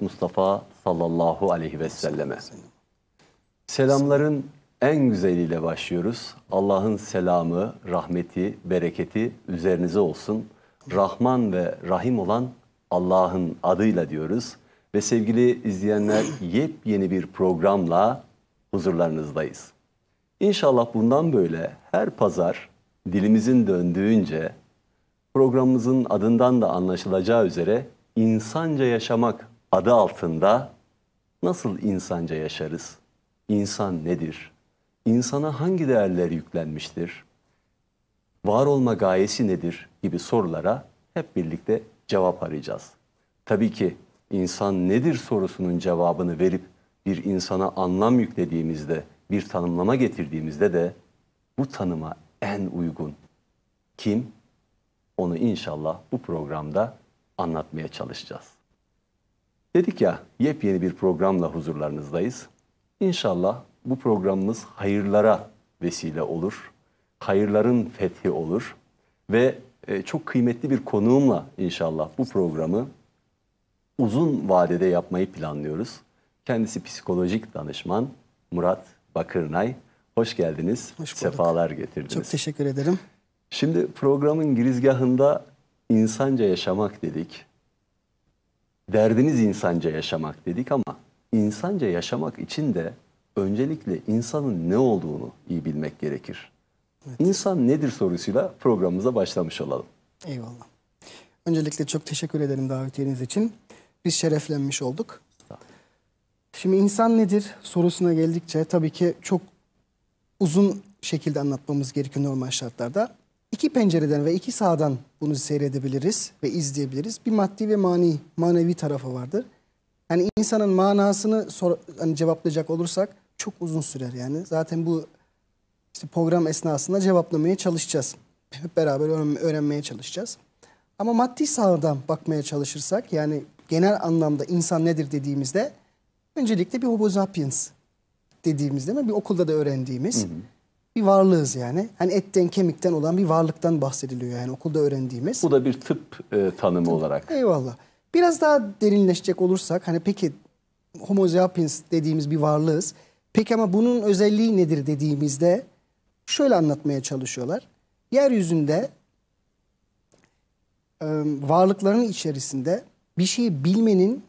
Mustafa sallallahu aleyhi ve selleme. Selamların en güzeliyle başlıyoruz. Allah'ın selamı, rahmeti, bereketi üzerinize olsun. Rahman ve Rahim olan Allah'ın adıyla diyoruz. Ve sevgili izleyenler yepyeni bir programla huzurlarınızdayız. İnşallah bundan böyle her pazar dilimizin döndüğünce programımızın adından da anlaşılacağı üzere insanca yaşamak adı altında nasıl insanca yaşarız? İnsan nedir? İnsana hangi değerler yüklenmiştir? Var olma gayesi nedir gibi sorulara hep birlikte cevap arayacağız. Tabii ki insan nedir sorusunun cevabını verip bir insana anlam yüklediğimizde, bir tanımlama getirdiğimizde de bu tanıma en uygun kim? Onu inşallah bu programda anlatmaya çalışacağız. Dedik ya yepyeni bir programla huzurlarınızdayız. İnşallah bu programımız hayırlara vesile olur. Hayırların fethi olur. Ve e, çok kıymetli bir konuğumla inşallah bu programı uzun vadede yapmayı planlıyoruz. Kendisi psikolojik danışman Murat Bakırnay. Hoş geldiniz. Hoş bulduk. Sefalar getirdiniz. Çok teşekkür ederim. Şimdi programın girizgahında insanca yaşamak dedik. Derdiniz insanca yaşamak dedik ama insanca yaşamak için de öncelikle insanın ne olduğunu iyi bilmek gerekir. Evet. İnsan nedir sorusuyla programımıza başlamış olalım. Eyvallah. Öncelikle çok teşekkür ederim davetiyeniz için. Biz şereflenmiş olduk. Şimdi insan nedir sorusuna geldikçe tabii ki çok uzun şekilde anlatmamız gerekiyor normal şartlarda iki pencereden ve iki sağdan bunu seyredebiliriz ve izleyebiliriz. Bir maddi ve mani, manevi tarafı vardır. Yani insanın manasını sor, hani cevaplayacak olursak çok uzun sürer yani. Zaten bu işte program esnasında cevaplamaya çalışacağız. Hep beraber öğrenmeye çalışacağız. Ama maddi sağdan bakmaya çalışırsak yani genel anlamda insan nedir dediğimizde öncelikle bir homo sapiens değil mi bir okulda da öğrendiğimiz hı hı bir varlığız yani. Hani etten kemikten olan bir varlıktan bahsediliyor yani okulda öğrendiğimiz. Bu da bir tıp e, tanımı tıp. olarak. Eyvallah. Biraz daha derinleşecek olursak hani peki homo sapiens dediğimiz bir varlığız. Peki ama bunun özelliği nedir dediğimizde şöyle anlatmaya çalışıyorlar. Yeryüzünde e, varlıkların içerisinde bir şeyi bilmenin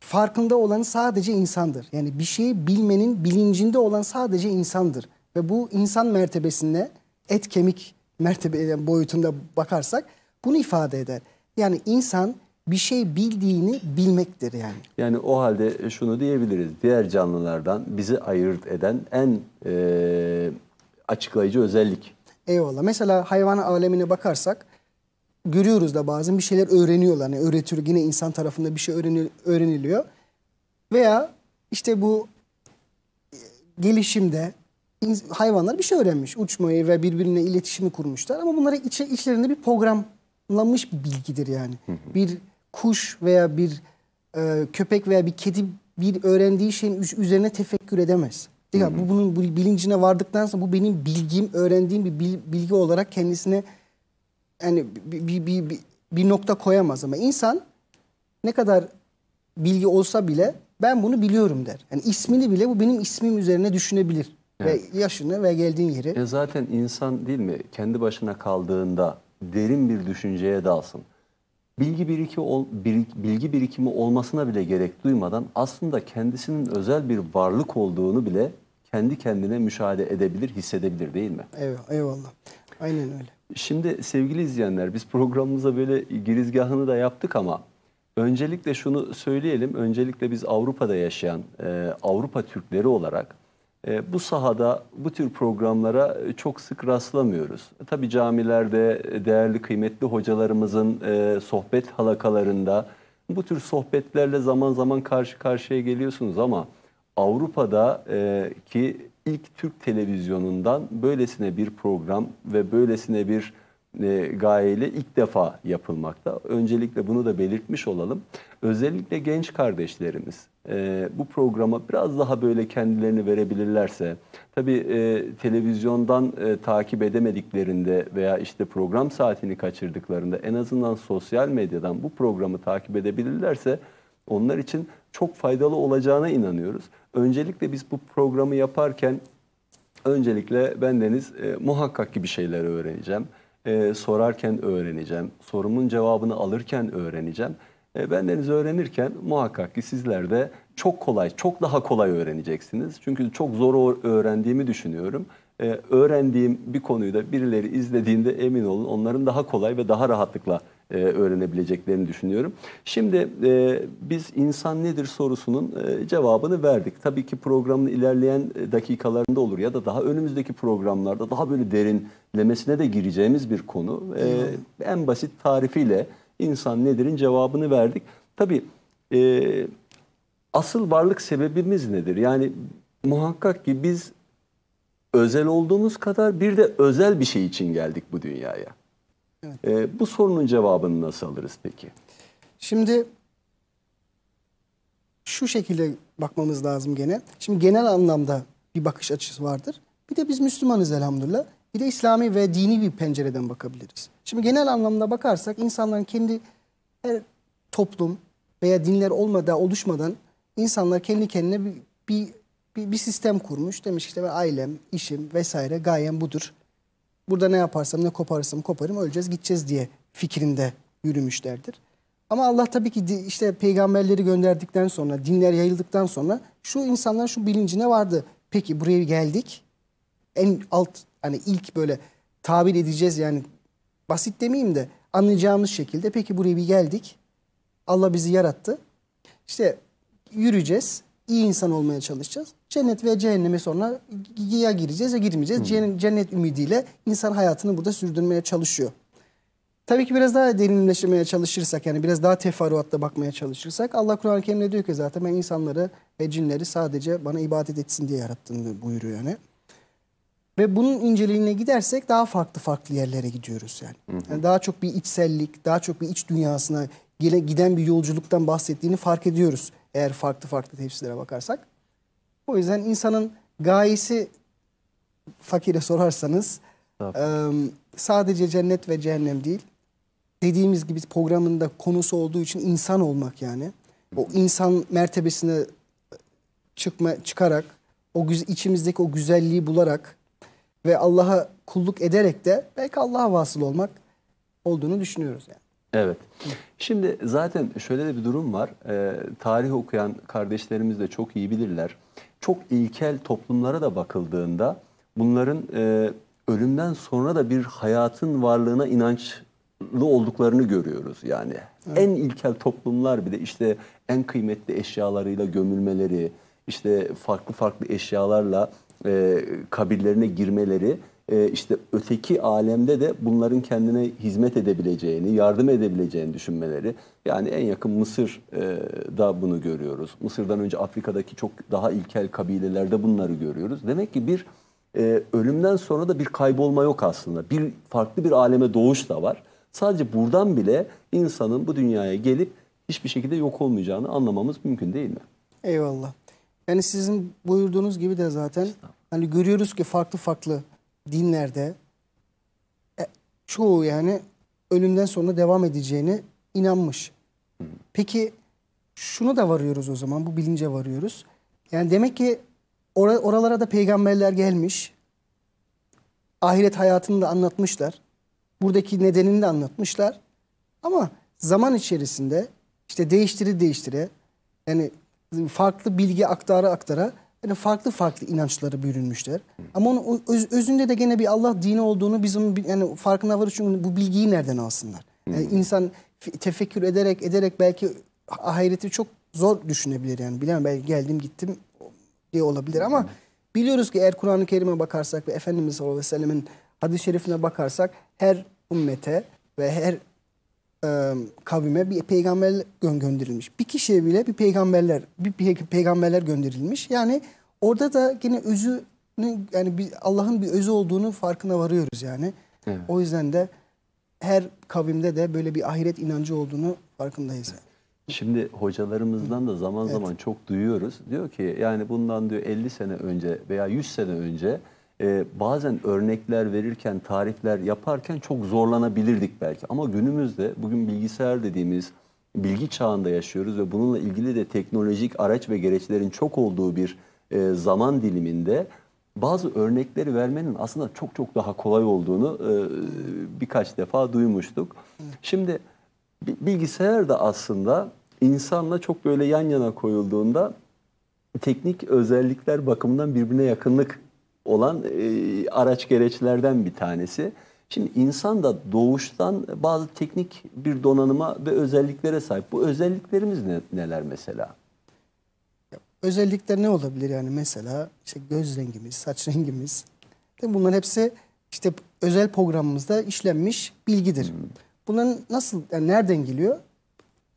farkında olan sadece insandır. Yani bir şeyi bilmenin bilincinde olan sadece insandır ve bu insan mertebesinde et kemik mertebe e, boyutunda bakarsak bunu ifade eder. Yani insan bir şey bildiğini bilmektir yani. Yani o halde şunu diyebiliriz. Diğer canlılardan bizi ayırt eden en e, açıklayıcı özellik. Eyvallah. Mesela hayvan alemine bakarsak görüyoruz da bazen bir şeyler öğreniyorlar. Yani öğretir yine insan tarafında bir şey öğreniliyor. Veya işte bu e, gelişimde hayvanlar bir şey öğrenmiş. Uçmayı ve birbirine iletişimi kurmuşlar ama bunları içe, içlerinde bir programlanmış bilgidir yani. Hı hı. Bir kuş veya bir e, köpek veya bir kedi bir öğrendiği şeyin üzerine tefekkür edemez. Değil mi? Bu bunun bilincine vardıktan sonra bu benim bilgim, öğrendiğim bir bilgi olarak kendisine yani bir, bir, bir, bir, bir nokta koyamaz ama insan ne kadar bilgi olsa bile ben bunu biliyorum der. Yani ismini bile bu benim ismim üzerine düşünebilir. Evet. Ve yaşını ve geldiğin yeri. E zaten insan değil mi kendi başına kaldığında derin bir düşünceye dalsın. Bilgi birikimi, bilgi birikimi olmasına bile gerek duymadan aslında kendisinin özel bir varlık olduğunu bile kendi kendine müşahede edebilir, hissedebilir değil mi? Evet, eyvallah. Aynen öyle. Şimdi sevgili izleyenler biz programımıza böyle girizgahını da yaptık ama öncelikle şunu söyleyelim. Öncelikle biz Avrupa'da yaşayan e, Avrupa Türkleri olarak e, bu sahada bu tür programlara e, çok sık rastlamıyoruz. E, tabii camilerde değerli kıymetli hocalarımızın sohbet halakalarında bu tür sohbetlerle zaman zaman karşı karşıya geliyorsunuz ama Avrupa'da ki ilk Türk televizyonundan böylesine bir program ve böylesine bir e, gayeyle ilk defa yapılmakta. Öncelikle bunu da belirtmiş olalım. Özellikle genç kardeşlerimiz e, bu programa biraz daha böyle kendilerini verebilirlerse, tabii e, televizyondan e, takip edemediklerinde veya işte program saatini kaçırdıklarında en azından sosyal medyadan bu programı takip edebilirlerse onlar için çok faydalı olacağına inanıyoruz. Öncelikle biz bu programı yaparken öncelikle bendeniz e, muhakkak ki bir şeyler öğreneceğim e, sorarken öğreneceğim. Sorumun cevabını alırken öğreneceğim. E, ee, bendeniz öğrenirken muhakkak ki sizler de çok kolay, çok daha kolay öğreneceksiniz. Çünkü çok zor öğrendiğimi düşünüyorum. E, öğrendiğim bir konuyu da birileri izlediğinde emin olun onların daha kolay ve daha rahatlıkla e, öğrenebileceklerini düşünüyorum. Şimdi e, biz insan nedir sorusunun e, cevabını verdik. Tabii ki programın ilerleyen e, dakikalarında olur ya da daha önümüzdeki programlarda daha böyle derinlemesine de gireceğimiz bir konu. E, en basit tarifiyle insan nedir'in cevabını verdik. Tabii e, asıl varlık sebebimiz nedir? Yani muhakkak ki biz özel olduğumuz kadar bir de özel bir şey için geldik bu dünyaya. Evet. E, bu sorunun cevabını nasıl alırız peki? Şimdi şu şekilde bakmamız lazım gene. Şimdi genel anlamda bir bakış açısı vardır. Bir de biz Müslümanız elhamdülillah. Bir de İslami ve dini bir pencereden bakabiliriz. Şimdi genel anlamda bakarsak insanların kendi her toplum veya dinler olmadan oluşmadan insanlar kendi kendine bir, bir, bir, sistem kurmuş. Demiş işte ben ailem, işim vesaire gayem budur burada ne yaparsam ne koparsam koparım öleceğiz gideceğiz diye fikrinde yürümüşlerdir. Ama Allah tabii ki işte peygamberleri gönderdikten sonra, dinler yayıldıktan sonra şu insanlar şu bilincine vardı. Peki buraya geldik. En alt hani ilk böyle tabir edeceğiz yani basit demeyeyim de anlayacağımız şekilde peki buraya bir geldik. Allah bizi yarattı. işte yürüyeceğiz iyi insan olmaya çalışacağız. Cennet ve cehenneme sonra ya gireceğiz ya girmeyeceğiz. Hmm. Cennet ümidiyle insan hayatını burada sürdürmeye çalışıyor. Tabii ki biraz daha derinleşmeye çalışırsak yani biraz daha teferruatla bakmaya çalışırsak Allah Kur'an-ı Kerim'de diyor ki zaten ben insanları ve cinleri sadece bana ibadet etsin diye yarattım buyuruyor yani. Ve bunun inceliğine gidersek daha farklı farklı yerlere gidiyoruz yani. yani daha çok bir içsellik, daha çok bir iç dünyasına gelen giden bir yolculuktan bahsettiğini fark ediyoruz. Eğer farklı farklı tefsirlere bakarsak. O yüzden insanın gayesi fakire sorarsanız sadece cennet ve cehennem değil. Dediğimiz gibi programında konusu olduğu için insan olmak yani. O insan mertebesine çıkma çıkarak o içimizdeki o güzelliği bularak ve Allah'a kulluk ederek de belki Allah'a vasıl olmak olduğunu düşünüyoruz yani. Evet. Şimdi zaten şöyle de bir durum var. E, tarih okuyan kardeşlerimiz de çok iyi bilirler. Çok ilkel toplumlara da bakıldığında bunların e, ölümden sonra da bir hayatın varlığına inançlı olduklarını görüyoruz. Yani evet. en ilkel toplumlar bile işte en kıymetli eşyalarıyla gömülmeleri, işte farklı farklı eşyalarla e, kabirlerine girmeleri ee, işte öteki alemde de bunların kendine hizmet edebileceğini, yardım edebileceğini düşünmeleri. Yani en yakın Mısır'da e, bunu görüyoruz. Mısır'dan önce Afrika'daki çok daha ilkel kabilelerde bunları görüyoruz. Demek ki bir e, ölümden sonra da bir kaybolma yok aslında. Bir farklı bir aleme doğuş da var. Sadece buradan bile insanın bu dünyaya gelip hiçbir şekilde yok olmayacağını anlamamız mümkün değil mi? Eyvallah. Yani sizin buyurduğunuz gibi de zaten hani görüyoruz ki farklı farklı dinlerde e, çoğu yani ölümden sonra devam edeceğine inanmış. Peki şunu da varıyoruz o zaman bu bilince varıyoruz. Yani demek ki or oralara da peygamberler gelmiş. Ahiret hayatını da anlatmışlar. Buradaki nedenini de anlatmışlar. Ama zaman içerisinde işte değiştiri değiştire yani farklı bilgi aktara aktara yani farklı farklı inançlara bürünmüşler. Ama onun öz, özünde de gene bir Allah dini olduğunu bizim yani farkına varır çünkü bu bilgiyi nereden alsınlar? Yani hmm. insan tefekkür ederek ederek belki ahireti çok zor düşünebilir yani bilemem belki geldim gittim diye olabilir ama hmm. biliyoruz ki eğer Kur'an-ı Kerim'e bakarsak ve Efendimiz sallallahu aleyhi ve sellemin hadis-i şerifine bakarsak her ümmete ve her kavime bir peygamber gö gönderilmiş. Bir kişiye bile bir peygamberler bir peygamberler gönderilmiş. Yani orada da yine özü yani Allah'ın bir özü olduğunu farkına varıyoruz yani. Evet. O yüzden de her kavimde de böyle bir ahiret inancı olduğunu farkındayız. Şimdi hocalarımızdan da zaman zaman evet. çok duyuyoruz. Diyor ki yani bundan diyor 50 sene önce veya 100 sene önce e, bazen örnekler verirken, tarifler yaparken çok zorlanabilirdik belki. Ama günümüzde bugün bilgisayar dediğimiz bilgi çağında yaşıyoruz ve bununla ilgili de teknolojik araç ve gereçlerin çok olduğu bir e, zaman diliminde bazı örnekleri vermenin aslında çok çok daha kolay olduğunu e, birkaç defa duymuştuk. Şimdi bilgisayar da aslında insanla çok böyle yan yana koyulduğunda teknik özellikler bakımından birbirine yakınlık olan e, araç gereçlerden bir tanesi. Şimdi insan da doğuştan bazı teknik bir donanıma ve özelliklere sahip. Bu özelliklerimiz ne, neler mesela? Özellikler ne olabilir yani mesela işte göz rengimiz, saç rengimiz. Bunların hepsi işte özel programımızda işlenmiş bilgidir. Hmm. Bunların nasıl yani nereden geliyor?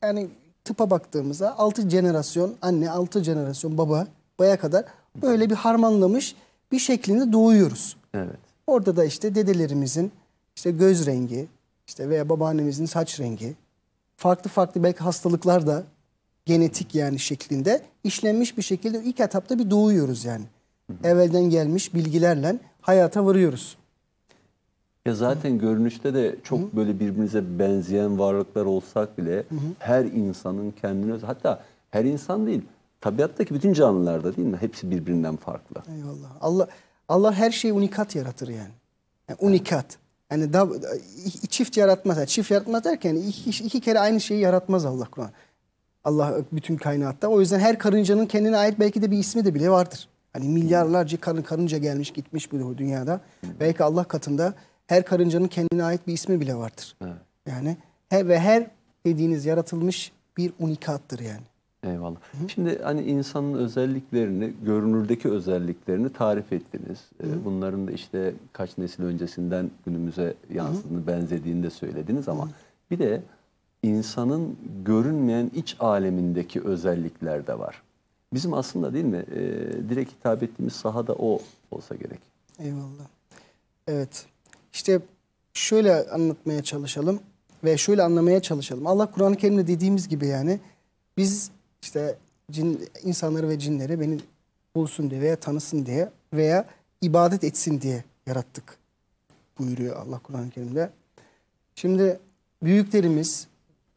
Yani tıpa baktığımızda 6 jenerasyon anne, 6 jenerasyon baba, baya kadar böyle bir harmanlamış bir şeklinde doğuyoruz. Evet. Orada da işte dedelerimizin işte göz rengi işte veya babaannemizin saç rengi farklı farklı belki hastalıklar da genetik yani şeklinde işlenmiş bir şekilde ilk etapta bir doğuyoruz yani. Hı hı. Evvelden gelmiş bilgilerle hayata varıyoruz. Ya zaten hı. görünüşte de çok hı. böyle birbirimize benzeyen varlıklar olsak bile hı hı. her insanın kendine hatta her insan değil Tabiattaki bütün canlılarda değil mi? Hepsi birbirinden farklı. Eyvallah. Allah Allah her şeyi unikat yaratır yani. yani unikat. Yani da, çift yaratmaz. çift yaratmaz derken iki, iki kere aynı şeyi yaratmaz Allah Kur'an. Allah bütün kainatta. O yüzden her karıncanın kendine ait belki de bir ismi de bile vardır. Hani milyarlarca karın karınca gelmiş gitmiş bu dünyada. Hı. Belki Allah katında her karıncanın kendine ait bir ismi bile vardır. Evet. Yani her ve her dediğiniz yaratılmış bir unikattır yani. Eyvallah. Hı. Şimdi hani insanın özelliklerini, görünürdeki özelliklerini tarif ettiniz. Hı. Ee, bunların da işte kaç nesil öncesinden günümüze yansıdığını, Hı. benzediğini de söylediniz ama Hı. bir de insanın görünmeyen iç alemindeki özellikler de var. Bizim aslında değil mi e, direkt hitap ettiğimiz sahada o olsa gerek. Eyvallah. Evet. İşte şöyle anlatmaya çalışalım ve şöyle anlamaya çalışalım. Allah Kur'an-ı Kerim'de dediğimiz gibi yani biz işte cin, insanları ve cinleri beni bulsun diye veya tanısın diye veya ibadet etsin diye yarattık buyuruyor Allah Kur'an-ı Kerim'de. Şimdi büyüklerimiz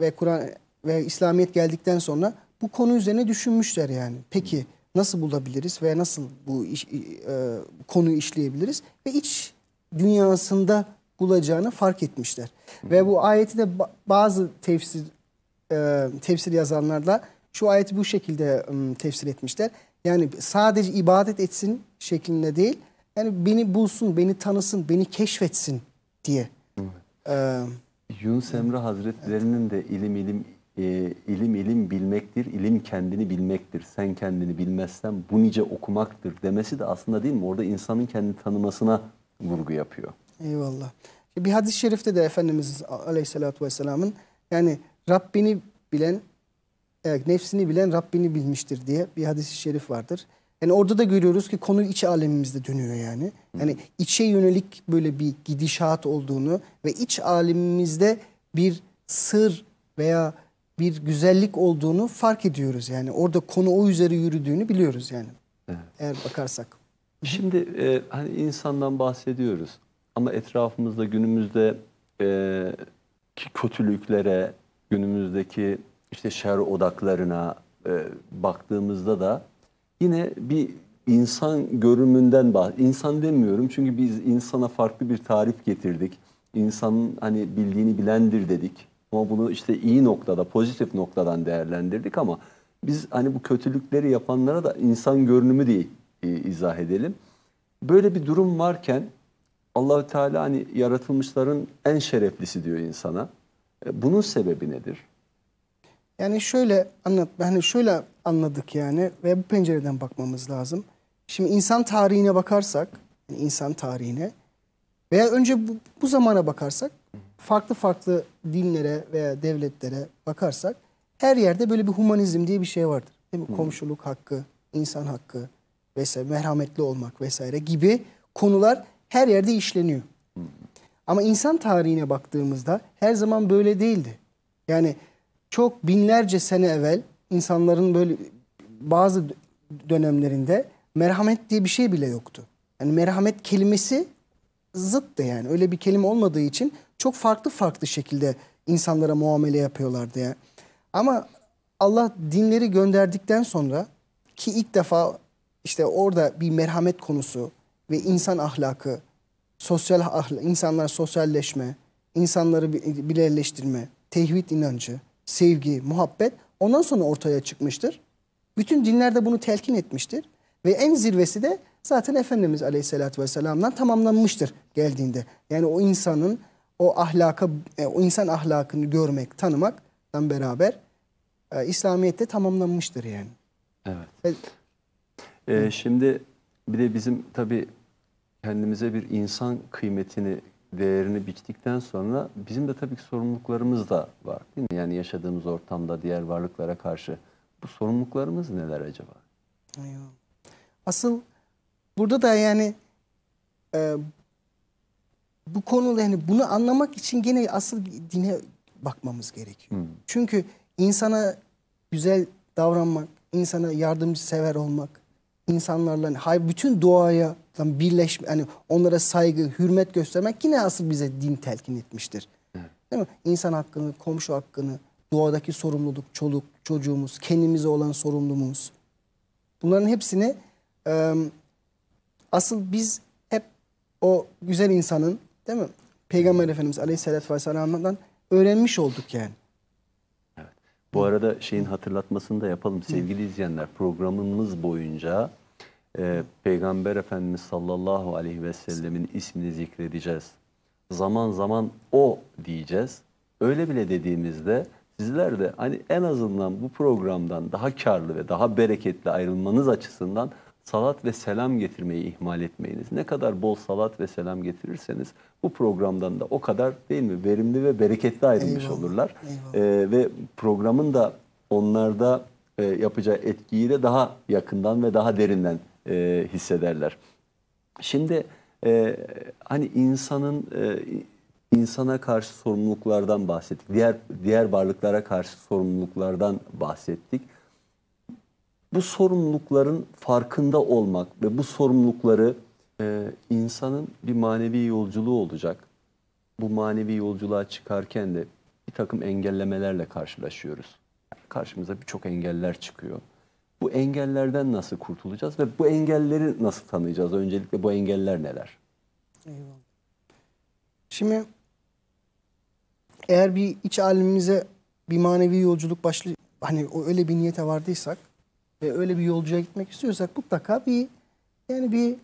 ve Kur'an ve İslamiyet geldikten sonra bu konu üzerine düşünmüşler yani. Peki nasıl bulabiliriz veya nasıl bu iş, e, e konuyu işleyebiliriz ve iç dünyasında bulacağını fark etmişler. Ve bu ayeti de bazı tefsir e, tefsir yazanlar da şu ayeti bu şekilde tefsir etmişler. Yani sadece ibadet etsin şeklinde değil. Yani beni bulsun, beni tanısın, beni keşfetsin diye. Evet. Ee, Yunus Emre Hazretlerinin evet. de ilim ilim e, ilim ilim bilmektir, ilim kendini bilmektir. Sen kendini bilmezsen bu nice okumaktır demesi de aslında değil mi? Orada insanın kendini tanımasına vurgu yapıyor. Eyvallah. Bir hadis-i şerifte de Efendimiz Aleyhisselatü Vesselam'ın yani Rabbini bilen Evet, nefsini bilen Rabbini bilmiştir diye bir hadis-i şerif vardır. Yani orada da görüyoruz ki konu iç alemimizde dönüyor yani. Yani içe yönelik böyle bir gidişat olduğunu ve iç alemimizde bir sır veya bir güzellik olduğunu fark ediyoruz yani. Orada konu o üzere yürüdüğünü biliyoruz yani. Evet. Eğer bakarsak. Şimdi e, hani insandan bahsediyoruz ama etrafımızda günümüzde e, kötülüklere, günümüzdeki işte şer odaklarına e, baktığımızda da yine bir insan görümünden bah insan demiyorum çünkü biz insana farklı bir tarif getirdik. İnsanın hani bildiğini bilendir dedik. Ama bunu işte iyi noktada, pozitif noktadan değerlendirdik ama biz hani bu kötülükleri yapanlara da insan görünümü diye e, izah edelim. Böyle bir durum varken Allahü Teala hani yaratılmışların en şereflisi diyor insana. E, bunun sebebi nedir? Yani şöyle anlat, hani şöyle anladık yani ve bu pencereden bakmamız lazım. Şimdi insan tarihine bakarsak, insan tarihine veya önce bu, bu zamana bakarsak, farklı farklı dinlere veya devletlere bakarsak her yerde böyle bir humanizm diye bir şey vardır. Değil mi? Hı. Komşuluk hakkı, insan hakkı vesaire, merhametli olmak vesaire gibi konular her yerde işleniyor. Hı. Ama insan tarihine baktığımızda her zaman böyle değildi. Yani çok binlerce sene evvel insanların böyle bazı dönemlerinde merhamet diye bir şey bile yoktu. Yani merhamet kelimesi zıttı yani. Öyle bir kelime olmadığı için çok farklı farklı şekilde insanlara muamele yapıyorlardı ya. Ama Allah dinleri gönderdikten sonra ki ilk defa işte orada bir merhamet konusu ve insan ahlakı, sosyal ahla, insanlar sosyalleşme, insanları bireyleştirme, tevhid inancı sevgi, muhabbet ondan sonra ortaya çıkmıştır. Bütün dinler de bunu telkin etmiştir. Ve en zirvesi de zaten Efendimiz Aleyhisselatü Vesselam'dan tamamlanmıştır geldiğinde. Yani o insanın o ahlaka, e, o insan ahlakını görmek, tanımaktan beraber e, İslamiyet'te tamamlanmıştır yani. Evet. evet. Ee, şimdi bir de bizim tabii kendimize bir insan kıymetini değerini biçtikten sonra bizim de tabii ki sorumluluklarımız da var değil mi? Yani yaşadığımız ortamda diğer varlıklara karşı bu sorumluluklarımız neler acaba? Asıl burada da yani e, bu konuda yani bunu anlamak için gene asıl dine bakmamız gerekiyor. Hmm. Çünkü insana güzel davranmak, insana yardımcı sever olmak, insanlarla hani, hayır bütün doğaya birleş yani onlara saygı, hürmet göstermek yine asıl bize din telkin etmiştir. Değil mi? İnsan hakkını, komşu hakkını, doğadaki sorumluluk, çoluk, çocuğumuz, kendimize olan sorumluluğumuz. Bunların hepsini e, asıl biz hep o güzel insanın değil mi? Peygamber Efendimiz Aleyhisselatü Vesselam'dan öğrenmiş olduk yani. Bu arada şeyin hatırlatmasını da yapalım. Sevgili izleyenler programımız boyunca e, Peygamber Efendimiz sallallahu aleyhi ve sellemin ismini zikredeceğiz. Zaman zaman o diyeceğiz. Öyle bile dediğimizde sizler de hani en azından bu programdan daha karlı ve daha bereketli ayrılmanız açısından salat ve selam getirmeyi ihmal etmeyiniz. Ne kadar bol salat ve selam getirirseniz bu programdan da o kadar değil mi verimli ve bereketli ayrılmış eyvallah, olurlar. Eyvallah. Ee, ve programın da onlarda e, yapacağı etkiyi de daha yakından ve daha derinden e, hissederler. Şimdi e, hani insanın e, insana karşı sorumluluklardan bahsettik. Diğer diğer varlıklara karşı sorumluluklardan bahsettik bu sorumlulukların farkında olmak ve bu sorumlulukları e, insanın bir manevi yolculuğu olacak. Bu manevi yolculuğa çıkarken de bir takım engellemelerle karşılaşıyoruz. Karşımıza birçok engeller çıkıyor. Bu engellerden nasıl kurtulacağız ve bu engelleri nasıl tanıyacağız? Öncelikle bu engeller neler? Eyvallah. Şimdi eğer bir iç alemimize bir manevi yolculuk başlı hani öyle bir niyete vardıysak ve öyle bir yolcuya gitmek istiyorsak mutlaka bir yani bir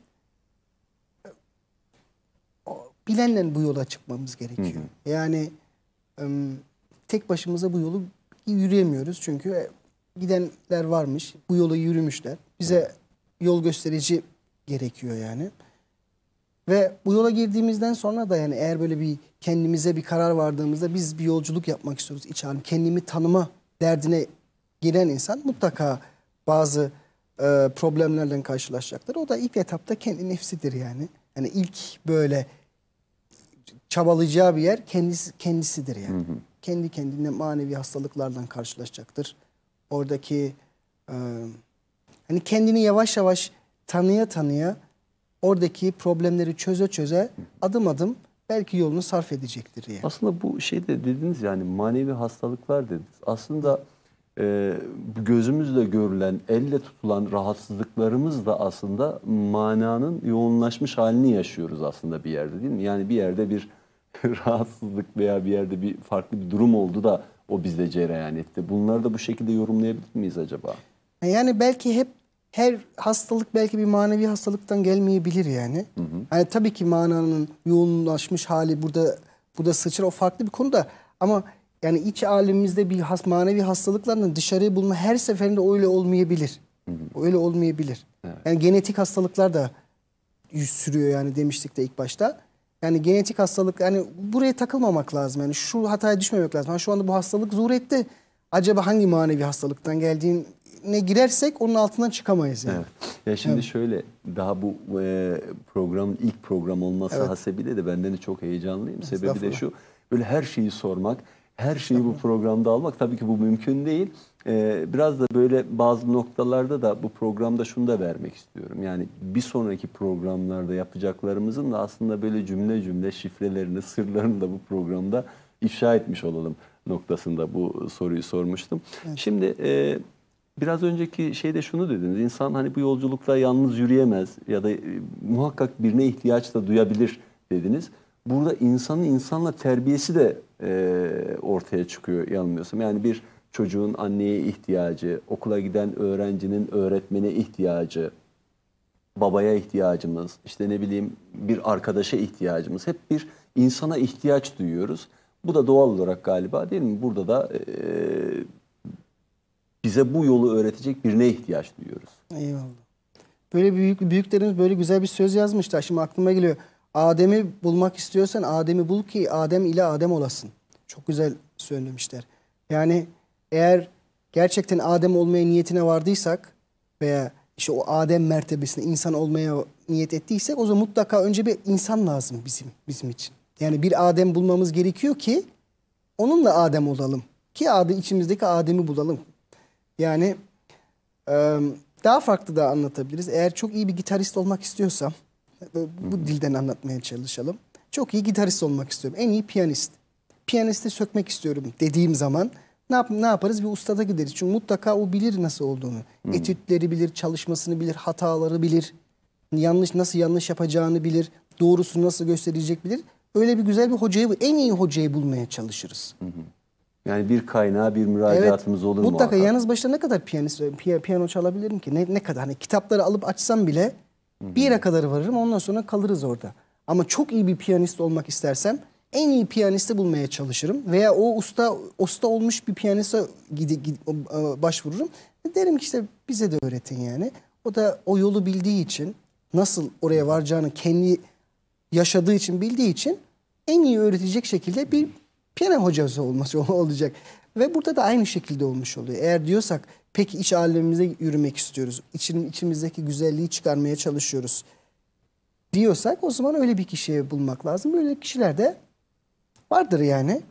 bilenle bu yola çıkmamız gerekiyor. Hı hı. Yani tek başımıza bu yolu yürüyemiyoruz çünkü e, gidenler varmış, bu yolu yürümüşler. Bize yol gösterici gerekiyor yani. Ve bu yola girdiğimizden sonra da yani eğer böyle bir kendimize bir karar vardığımızda biz bir yolculuk yapmak istiyoruz iç Kendimi tanıma derdine giren insan mutlaka bazı e, problemlerle karşılaşacaklar. O da ilk etapta kendi nefsidir yani. Yani ilk böyle çabalayacağı bir yer kendisi, kendisidir yani. Hı hı. Kendi kendine manevi hastalıklardan karşılaşacaktır. Oradaki e, hani kendini yavaş yavaş tanıya tanıya oradaki problemleri çöze çöze adım adım belki yolunu sarf edecektir yani. Aslında bu şey de dediniz yani manevi hastalıklar dediniz. Aslında e, gözümüzle görülen, elle tutulan rahatsızlıklarımız da aslında mananın yoğunlaşmış halini yaşıyoruz aslında bir yerde değil mi? Yani bir yerde bir rahatsızlık veya bir yerde bir farklı bir durum oldu da o bizde cereyan etti. Bunları da bu şekilde yorumlayabilir miyiz acaba? Yani belki hep her hastalık belki bir manevi hastalıktan gelmeyebilir yani. Hı hı. Yani tabii ki mananın yoğunlaşmış hali burada burada sıçrar o farklı bir konu da ama yani iç alemimizde bir has, manevi hastalıklarla dışarıya bulma her seferinde öyle olmayabilir. hı Öyle olmayabilir. Evet. Yani genetik hastalıklar da yüz sürüyor yani demiştik de ilk başta. Yani genetik hastalık yani buraya takılmamak lazım. Yani şu hataya düşmemek lazım. Yani şu anda bu hastalık zuhur etti. Acaba hangi manevi hastalıktan geldiğine girersek onun altından çıkamayız yani. Evet. Ya şimdi evet. şöyle daha bu e, program ilk program olması evet. hasebiyle de benden de çok heyecanlıyım. Sebebi de şu böyle her şeyi sormak her şeyi bu programda almak tabii ki bu mümkün değil. Ee, biraz da böyle bazı noktalarda da bu programda şunu da vermek istiyorum. Yani bir sonraki programlarda yapacaklarımızın da aslında böyle cümle cümle şifrelerini, sırlarını da bu programda ifşa etmiş olalım noktasında bu soruyu sormuştum. Evet. Şimdi e, biraz önceki şeyde şunu dediniz. İnsan hani bu yolculukta yalnız yürüyemez ya da e, muhakkak birine ihtiyaç da duyabilir dediniz. Burada insanın insanla terbiyesi de e, ortaya çıkıyor yanılmıyorsam. Yani bir çocuğun anneye ihtiyacı, okula giden öğrencinin öğretmene ihtiyacı, babaya ihtiyacımız, işte ne bileyim bir arkadaşa ihtiyacımız. Hep bir insana ihtiyaç duyuyoruz. Bu da doğal olarak galiba değil mi? Burada da e, bize bu yolu öğretecek birine ihtiyaç duyuyoruz. Eyvallah. Böyle büyük büyüklerimiz böyle güzel bir söz yazmışlar. Şimdi aklıma geliyor. Adem'i bulmak istiyorsan Adem'i bul ki Adem ile Adem olasın. Çok güzel söylemişler. Yani eğer gerçekten Adem olmaya niyetine vardıysak veya işte o Adem mertebesine insan olmaya niyet ettiysek o zaman mutlaka önce bir insan lazım bizim bizim için. Yani bir Adem bulmamız gerekiyor ki onunla Adem olalım. Ki Adem, içimizdeki Adem'i bulalım. Yani daha farklı da anlatabiliriz. Eğer çok iyi bir gitarist olmak istiyorsam bu dilden anlatmaya çalışalım. Çok iyi gitarist olmak istiyorum. En iyi piyanist. Piyanisti sökmek istiyorum dediğim zaman ne, yap ne yaparız? Bir ustada gideriz. Çünkü mutlaka o bilir nasıl olduğunu. Hmm. Etütleri bilir, çalışmasını bilir, hataları bilir. Yanlış nasıl yanlış yapacağını bilir. Doğrusu nasıl gösterecek bilir. Öyle bir güzel bir hocayı, en iyi hocayı bulmaya çalışırız. Hı Yani bir kaynağı, bir müracaatımız evet, olur mutlaka muhakkak. Mutlaka yalnız başına ne kadar piyanist, piyano çalabilirim ki? Ne, ne kadar? Hani kitapları alıp açsam bile bir yere kadar varırım ondan sonra kalırız orada. Ama çok iyi bir piyanist olmak istersem en iyi piyanisti bulmaya çalışırım. Veya o usta usta olmuş bir piyaniste başvururum. Derim ki işte bize de öğretin yani. O da o yolu bildiği için nasıl oraya varacağını kendi yaşadığı için bildiği için en iyi öğretecek şekilde bir piyano hocası olması olacak. Ve burada da aynı şekilde olmuş oluyor. Eğer diyorsak Peki iç alemimize yürümek istiyoruz. İçin, içimizdeki güzelliği çıkarmaya çalışıyoruz. Diyorsak o zaman öyle bir kişiye bulmak lazım. Böyle kişiler de vardır yani.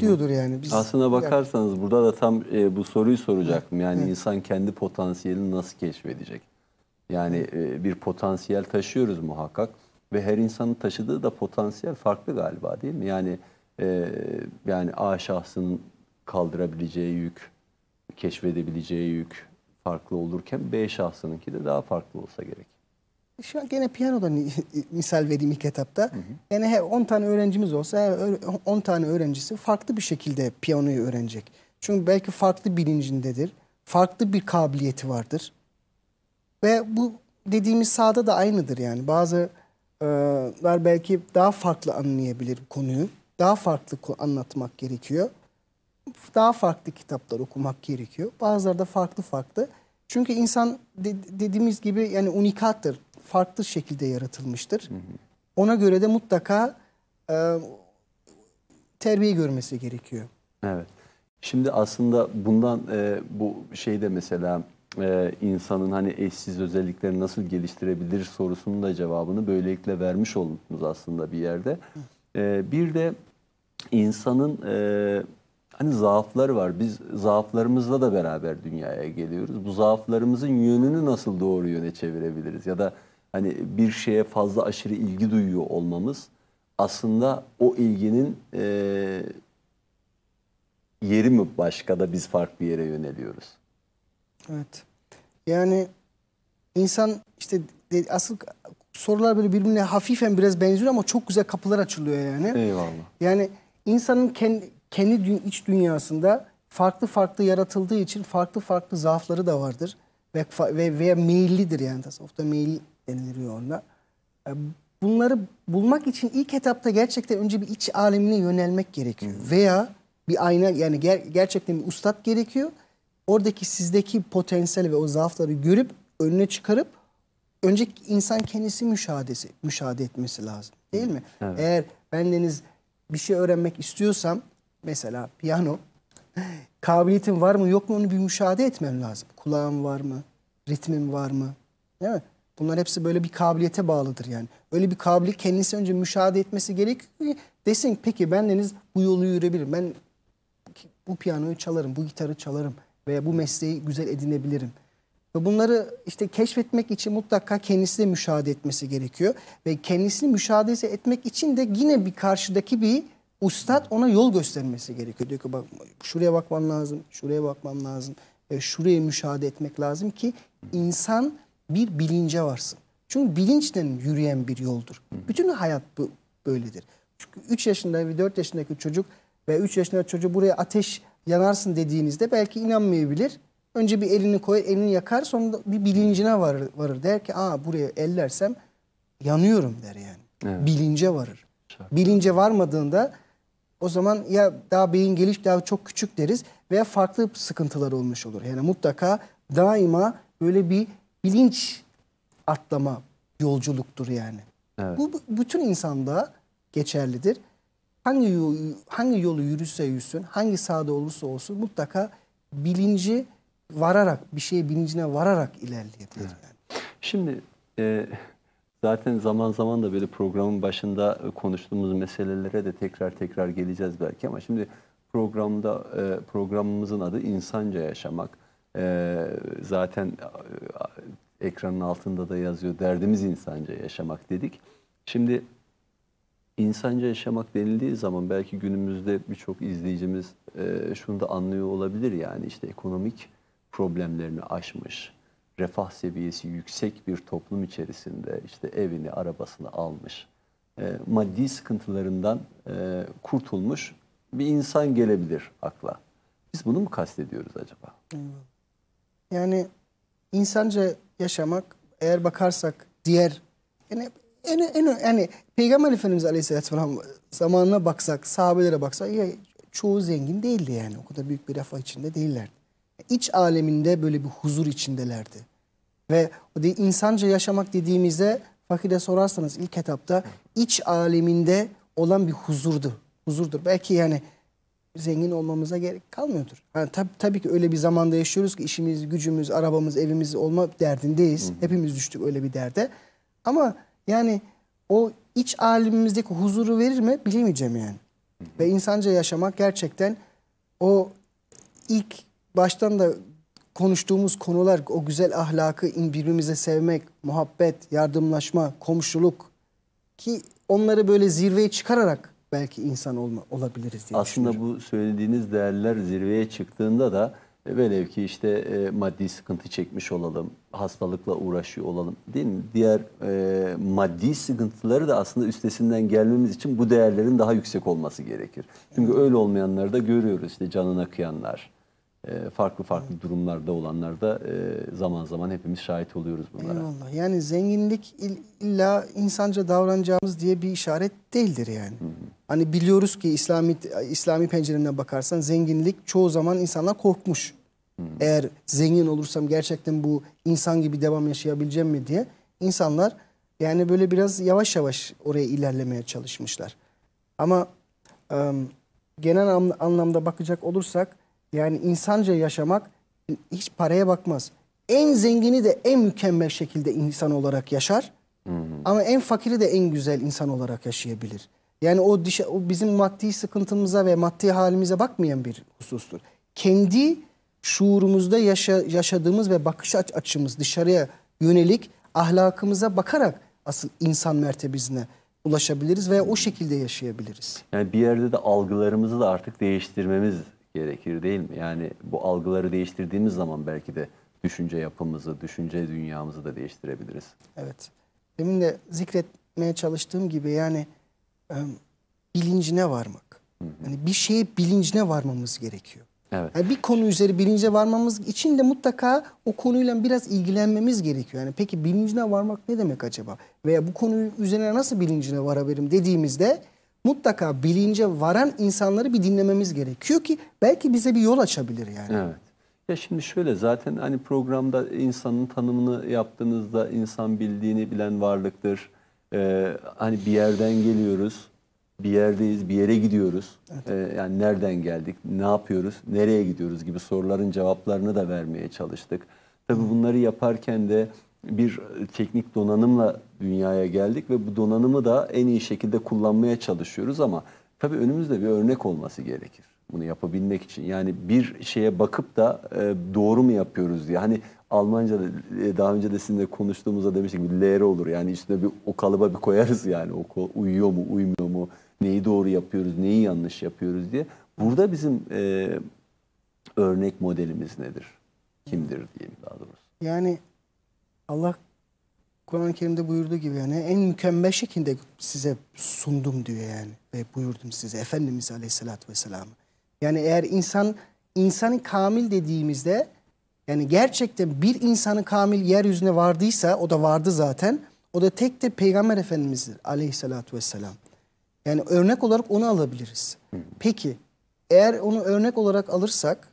Diyordur yani. Biz, Aslına bakarsanız yani, burada da tam e, bu soruyu soracaktım. Yani hı. insan kendi potansiyelini nasıl keşfedecek? Yani e, bir potansiyel taşıyoruz muhakkak. Ve her insanın taşıdığı da potansiyel farklı galiba değil mi? Yani e, yani A şahsının kaldırabileceği yük, keşfedebileceği yük farklı olurken B şahsınınki de daha farklı olsa gerek. Şu an gene piyanodan misal vereyim ilk etapta. Hı hı. Yani 10 tane öğrencimiz olsa 10 tane öğrencisi farklı bir şekilde piyanoyu öğrenecek. Çünkü belki farklı bilincindedir. Farklı bir kabiliyeti vardır. Ve bu dediğimiz sahada da aynıdır yani. Bazılar e, belki daha farklı anlayabilir konuyu. Daha farklı anlatmak gerekiyor daha farklı kitaplar okumak gerekiyor. Bazıları da farklı farklı. Çünkü insan de, dediğimiz gibi yani unikattır. Farklı şekilde yaratılmıştır. Ona göre de mutlaka e, terbiye görmesi gerekiyor. Evet. Şimdi aslında bundan e, bu şeyde mesela e, insanın hani eşsiz özelliklerini nasıl geliştirebilir sorusunun da cevabını böylelikle vermiş oldunuz aslında bir yerde. E, bir de insanın e, hani zaafları var. Biz zaaflarımızla da beraber dünyaya geliyoruz. Bu zaaflarımızın yönünü nasıl doğru yöne çevirebiliriz? Ya da hani bir şeye fazla aşırı ilgi duyuyor olmamız aslında o ilginin e, yeri mi başka da biz farklı bir yere yöneliyoruz? Evet. Yani insan işte asıl sorular böyle birbirine hafifen biraz benziyor ama çok güzel kapılar açılıyor yani. Eyvallah. Yani insanın kendi kendi iç dünyasında farklı farklı yaratıldığı için farklı farklı zaafları da vardır. Ve, ve veya meyillidir yani tasavvufta meyil deniliyor onda. E, bunları bulmak için ilk etapta gerçekten önce bir iç alemine yönelmek gerekiyor. Veya bir ayna yani ger gerçekten bir ustad gerekiyor. Oradaki sizdeki potansiyel ve o zaafları görüp önüne çıkarıp önce insan kendisi müşahadesi müşahede etmesi lazım. Değil mi? Evet. Eğer bendeniz bir şey öğrenmek istiyorsam mesela piyano kabiliyetin var mı yok mu onu bir müşahede etmem lazım. Kulağım var mı? Ritmim var mı? Değil mi? Bunlar hepsi böyle bir kabiliyete bağlıdır yani. Öyle bir kabiliyet kendisi önce müşahede etmesi gerekiyor ki desin peki ben deniz bu yolu yürüyebilirim. Ben bu piyanoyu çalarım, bu gitarı çalarım veya bu mesleği güzel edinebilirim. Ve bunları işte keşfetmek için mutlaka kendisi de müşahede etmesi gerekiyor. Ve kendisini müşahede etmek için de yine bir karşıdaki bir ustad ona yol göstermesi gerekiyor. Diyor ki bak şuraya bakman lazım, şuraya bakman lazım, e, şuraya müşahede etmek lazım ki insan bir bilince varsın. Çünkü bilinçten yürüyen bir yoldur. Bütün hayat bu, böyledir. Çünkü 3 yaşında ve 4 yaşındaki çocuk ve 3 yaşındaki çocuğu buraya ateş yanarsın dediğinizde belki inanmayabilir. Önce bir elini koyar, elini yakar sonra bir bilincine varır, varır. Der ki aa buraya ellersem yanıyorum der yani. Evet. Bilince varır. Bilince varmadığında o zaman ya daha beyin geliş daha çok küçük deriz veya farklı sıkıntılar olmuş olur. Yani mutlaka daima böyle bir bilinç atlama yolculuktur yani. Evet. Bu bütün insanda geçerlidir. Hangi hangi yolu yürüse yürüsün, hangi sahada olursa olsun mutlaka bilinci vararak, bir şeye bilincine vararak ilerleyebilir. Evet. Yani. Şimdi e, Zaten zaman zaman da böyle programın başında e, konuştuğumuz meselelere de tekrar tekrar geleceğiz belki ama şimdi programda e, programımızın adı insanca yaşamak. E, zaten ekranın altında da yazıyor derdimiz insanca yaşamak dedik. Şimdi insanca yaşamak denildiği zaman belki günümüzde birçok izleyicimiz şunu da anlıyor olabilir yani işte ekonomik problemlerini aşmış, refah seviyesi yüksek bir toplum içerisinde işte evini, arabasını almış, e, maddi sıkıntılarından e, kurtulmuş bir insan gelebilir akla. Biz bunu mu kastediyoruz acaba? Hmm. Yani insanca yaşamak eğer bakarsak diğer yani en, en yani Peygamber Efendimiz Aleyhisselatü Vesselam zamanına baksak, sahabelere baksak ya çoğu zengin değildi yani. O kadar büyük bir refah içinde değillerdi iç aleminde böyle bir huzur içindelerdi. Ve o de insanca yaşamak dediğimizde fakire sorarsanız ilk etapta iç aleminde olan bir huzurdur, Huzurdur. Belki yani zengin olmamıza gerek kalmıyordur. Yani tab tabii ki öyle bir zamanda yaşıyoruz ki işimiz, gücümüz, arabamız, evimiz olma derdindeyiz. Hı hı. Hepimiz düştük öyle bir derde. Ama yani o iç alimimizdeki huzuru verir mi bilemeyeceğim yani. Hı hı. Ve insanca yaşamak gerçekten o ilk baştan da konuştuğumuz konular o güzel ahlakı birbirimize sevmek, muhabbet, yardımlaşma, komşuluk ki onları böyle zirveye çıkararak belki insan olma, olabiliriz diye Aslında bu söylediğiniz değerler zirveye çıktığında da velev ki işte e, maddi sıkıntı çekmiş olalım, hastalıkla uğraşıyor olalım değil mi? Diğer e, maddi sıkıntıları da aslında üstesinden gelmemiz için bu değerlerin daha yüksek olması gerekir. Çünkü öyle olmayanları da görüyoruz işte canına kıyanlar, ee, farklı farklı evet. durumlarda olanlarda e, zaman zaman hepimiz şahit oluyoruz bunlara. Eyvallah. Yani zenginlik illa insanca davranacağımız diye bir işaret değildir yani. Hı hı. Hani biliyoruz ki İslami İslami pencereden bakarsan zenginlik çoğu zaman insanlar korkmuş. Hı hı. Eğer zengin olursam gerçekten bu insan gibi devam yaşayabileceğim mi diye insanlar yani böyle biraz yavaş yavaş oraya ilerlemeye çalışmışlar. Ama ıı, genel anlamda bakacak olursak yani insanca yaşamak hiç paraya bakmaz. En zengini de en mükemmel şekilde insan olarak yaşar. Hı hmm. hı. Ama en fakiri de en güzel insan olarak yaşayabilir. Yani o, dişe, o bizim maddi sıkıntımıza ve maddi halimize bakmayan bir husustur. Kendi şuurumuzda yaşa, yaşadığımız ve bakış açımız dışarıya yönelik ahlakımıza bakarak asıl insan mertebesine ulaşabiliriz veya o şekilde yaşayabiliriz. Yani bir yerde de algılarımızı da artık değiştirmemiz gerekir değil mi? Yani bu algıları değiştirdiğimiz zaman belki de düşünce yapımızı, düşünce dünyamızı da değiştirebiliriz. Evet. Demin de zikretmeye çalıştığım gibi yani bilincine varmak. Yani bir şeye bilincine varmamız gerekiyor. Evet. Yani bir konu üzeri bilince varmamız için de mutlaka o konuyla biraz ilgilenmemiz gerekiyor. Yani peki bilincine varmak ne demek acaba? Veya bu konu üzerine nasıl bilincine varabilirim dediğimizde mutlaka bilince varan insanları bir dinlememiz gerekiyor ki belki bize bir yol açabilir yani. Evet. Ya şimdi şöyle zaten hani programda insanın tanımını yaptığınızda insan bildiğini bilen varlıktır. Ee, hani bir yerden geliyoruz, bir yerdeyiz, bir yere gidiyoruz. Evet. Ee, yani nereden geldik, ne yapıyoruz, nereye gidiyoruz gibi soruların cevaplarını da vermeye çalıştık. Tabii bunları yaparken de bir teknik donanımla dünyaya geldik ve bu donanımı da en iyi şekilde kullanmaya çalışıyoruz ama tabii önümüzde bir örnek olması gerekir bunu yapabilmek için. Yani bir şeye bakıp da e, doğru mu yapıyoruz diye. Hani Almanca e, daha önce de sizinle konuştuğumuzda demiştik bir lere olur. Yani üstüne bir o kalıba bir koyarız yani o uyuyor mu uymuyor mu neyi doğru yapıyoruz neyi yanlış yapıyoruz diye. Burada bizim e, örnek modelimiz nedir? Kimdir diyeyim daha doğrusu. Yani Allah Kur'an-ı Kerim'de buyurduğu gibi yani en mükemmel şekilde size sundum diyor yani ve buyurdum size Efendimiz Aleyhisselatü Vesselam. Yani eğer insan insanı kamil dediğimizde yani gerçekten bir insanı kamil yeryüzüne vardıysa o da vardı zaten. O da tek de Peygamber Efendimiz'dir Aleyhisselatü Vesselam. Yani örnek olarak onu alabiliriz. Peki eğer onu örnek olarak alırsak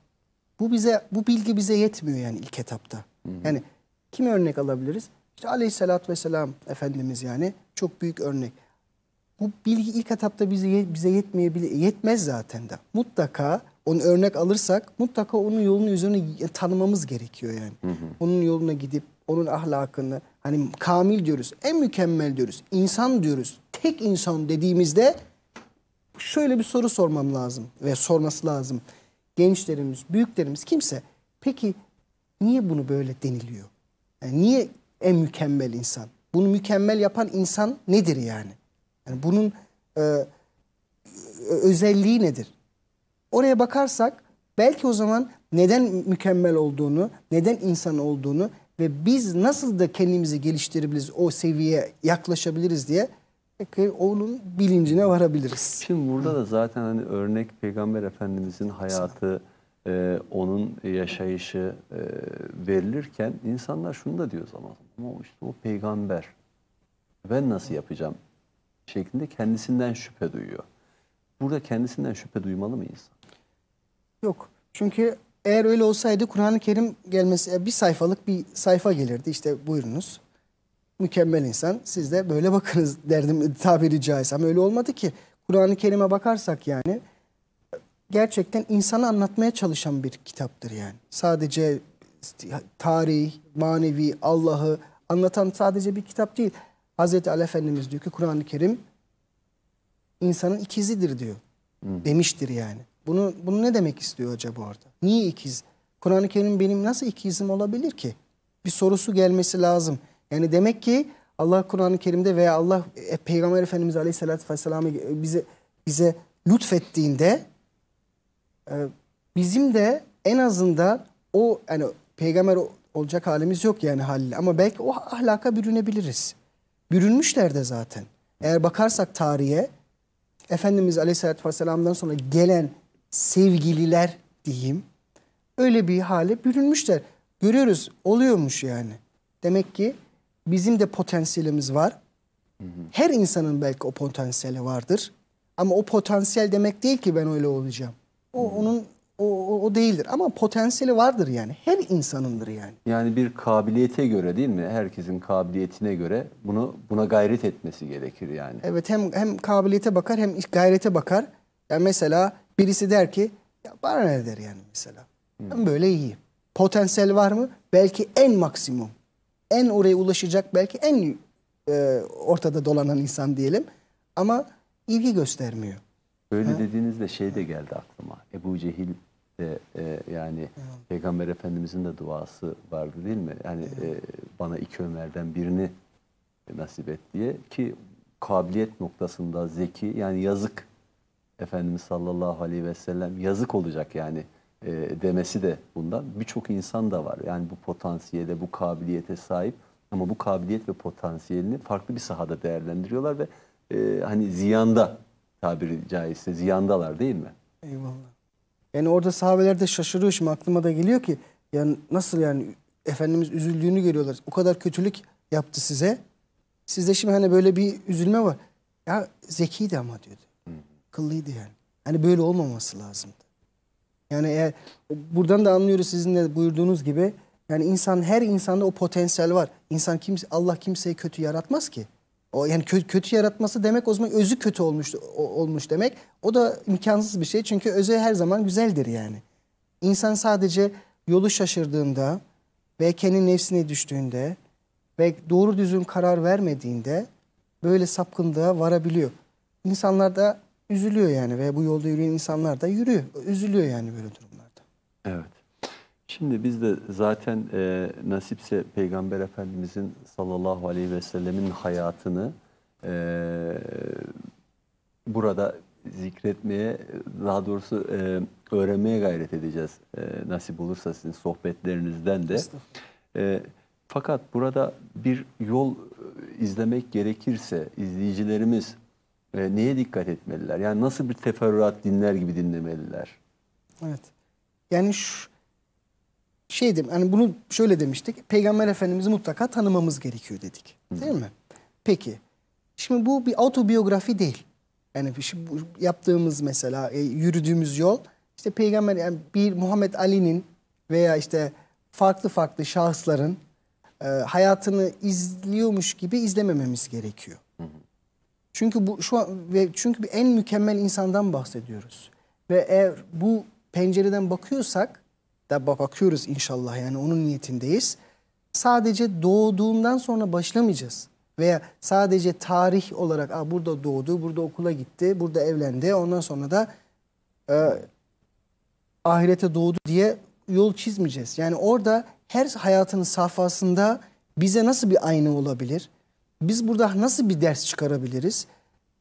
bu bize bu bilgi bize yetmiyor yani ilk etapta. Yani Kimi örnek alabiliriz? İşte aleyhissalatü vesselam Efendimiz yani çok büyük örnek. Bu bilgi ilk etapta bize, bize yetmeyebilir, yetmez zaten de. Mutlaka onu örnek alırsak mutlaka onun yolunun üzerine tanımamız gerekiyor yani. Hı hı. Onun yoluna gidip onun ahlakını hani kamil diyoruz, en mükemmel diyoruz, insan diyoruz. Tek insan dediğimizde şöyle bir soru sormam lazım ve sorması lazım. Gençlerimiz, büyüklerimiz kimse peki niye bunu böyle deniliyor? Yani niye en mükemmel insan? Bunu mükemmel yapan insan nedir yani? yani bunun e, e, özelliği nedir? Oraya bakarsak belki o zaman neden mükemmel olduğunu, neden insan olduğunu ve biz nasıl da kendimizi geliştirebiliriz, o seviyeye yaklaşabiliriz diye onun bilincine varabiliriz. Şimdi burada da zaten hani örnek Peygamber Efendimizin hayatı, e, onun yaşayışı e, verilirken insanlar şunu da diyor zaman ama işte o peygamber ben nasıl yapacağım şeklinde kendisinden şüphe duyuyor. Burada kendisinden şüphe duymalı mı insan? Yok. Çünkü eğer öyle olsaydı Kur'an-ı Kerim gelmesi e, bir sayfalık bir sayfa gelirdi. işte buyurunuz. Mükemmel insan. Siz de böyle bakınız derdim tabiri caizse. Ama öyle olmadı ki. Kur'an-ı Kerim'e bakarsak yani gerçekten insanı anlatmaya çalışan bir kitaptır yani. Sadece tarih, manevi, Allah'ı anlatan sadece bir kitap değil. Hazreti Ali Efendimiz diyor ki Kur'an-ı Kerim insanın ikizidir diyor. Hı. Hmm. Demiştir yani. Bunu, bunu ne demek istiyor acaba orada? Niye ikiz? Kur'an-ı Kerim benim nasıl ikizim olabilir ki? Bir sorusu gelmesi lazım. Yani demek ki Allah Kur'an-ı Kerim'de veya Allah e, Peygamber Efendimiz Aleyhisselatü Vesselam'ı bize, bize lütfettiğinde ee, bizim de en azından o yani peygamber olacak halimiz yok yani Halil ama belki o ahlaka bürünebiliriz. Bürünmüşler de zaten. Eğer bakarsak tarihe Efendimiz Aleyhisselatü Vesselam'dan sonra gelen sevgililer diyeyim öyle bir hale bürünmüşler. Görüyoruz oluyormuş yani. Demek ki bizim de potansiyelimiz var. Her insanın belki o potansiyeli vardır. Ama o potansiyel demek değil ki ben öyle olacağım. O hmm. onun o, o değildir ama potansiyeli vardır yani. Her insanındır yani. Yani bir kabiliyete göre değil mi? Herkesin kabiliyetine göre bunu buna gayret etmesi gerekir yani. Evet hem hem kabiliyete bakar hem gayrete bakar. Yani mesela birisi der ki ya bana ne der yani mesela. Hmm. Ben böyle iyi. Potansiyel var mı? Belki en maksimum. En oraya ulaşacak belki en e, ortada dolanan insan diyelim. Ama ilgi göstermiyor. Böyle He? dediğinizde şey de geldi aklıma. Ebu Cehil de e, yani evet. Peygamber Efendimizin de duası vardı değil mi? Yani evet. e, bana iki Ömer'den birini nasip et diye ki kabiliyet noktasında zeki yani yazık Efendimiz sallallahu aleyhi ve sellem yazık olacak yani e, demesi de bundan. Birçok insan da var yani bu potansiyele bu kabiliyete sahip ama bu kabiliyet ve potansiyelini farklı bir sahada değerlendiriyorlar ve e, hani ziyanda tabiri caizse ziyandalar değil mi? Eyvallah. Yani orada sahabeler de şaşırıyor şimdi aklıma da geliyor ki yani nasıl yani Efendimiz üzüldüğünü görüyorlar. O kadar kötülük yaptı size. Sizde şimdi hani böyle bir üzülme var. Ya zekiydi ama diyordu. Hı. Kıllıydı yani. Hani böyle olmaması lazımdı. Yani eğer buradan da anlıyoruz sizin de buyurduğunuz gibi yani insan her insanda o potansiyel var. İnsan kimse Allah kimseyi kötü yaratmaz ki. O yani kötü, kötü yaratması demek o zaman özü kötü olmuş olmuş demek. O da imkansız bir şey çünkü özü her zaman güzeldir yani. İnsan sadece yolu şaşırdığında ve kendi nefsine düştüğünde ve doğru düzgün karar vermediğinde böyle sapkınlığa varabiliyor. İnsanlar da üzülüyor yani ve bu yolda yürüyen insanlar da yürüyor. Üzülüyor yani böyle durumlarda. Evet. Şimdi biz de zaten e, nasipse Peygamber Efendimizin sallallahu aleyhi ve sellemin hayatını e, burada zikretmeye, daha doğrusu e, öğrenmeye gayret edeceğiz. E, nasip olursa sizin sohbetlerinizden de. E, fakat burada bir yol e, izlemek gerekirse izleyicilerimiz e, neye dikkat etmeliler? Yani nasıl bir teferruat dinler gibi dinlemeliler? Evet. Yani şu, şey dedim hani bunu şöyle demiştik. Peygamber Efendimiz'i mutlaka tanımamız gerekiyor dedik. Değil mi? Peki. Şimdi bu bir otobiyografi değil. Yani şimdi şey, yaptığımız mesela e, yürüdüğümüz yol işte peygamber yani bir Muhammed Ali'nin veya işte farklı farklı şahısların e, hayatını izliyormuş gibi izlemememiz gerekiyor. Çünkü bu şu an ve çünkü en mükemmel insandan bahsediyoruz. Ve eğer bu pencereden bakıyorsak da bakıyoruz inşallah yani onun niyetindeyiz. Sadece doğduğundan sonra başlamayacağız. Veya sadece tarih olarak Aa, burada doğdu, burada okula gitti, burada evlendi. Ondan sonra da e, ahirete doğdu diye yol çizmeyeceğiz. Yani orada her hayatının safhasında bize nasıl bir ayna olabilir? Biz burada nasıl bir ders çıkarabiliriz?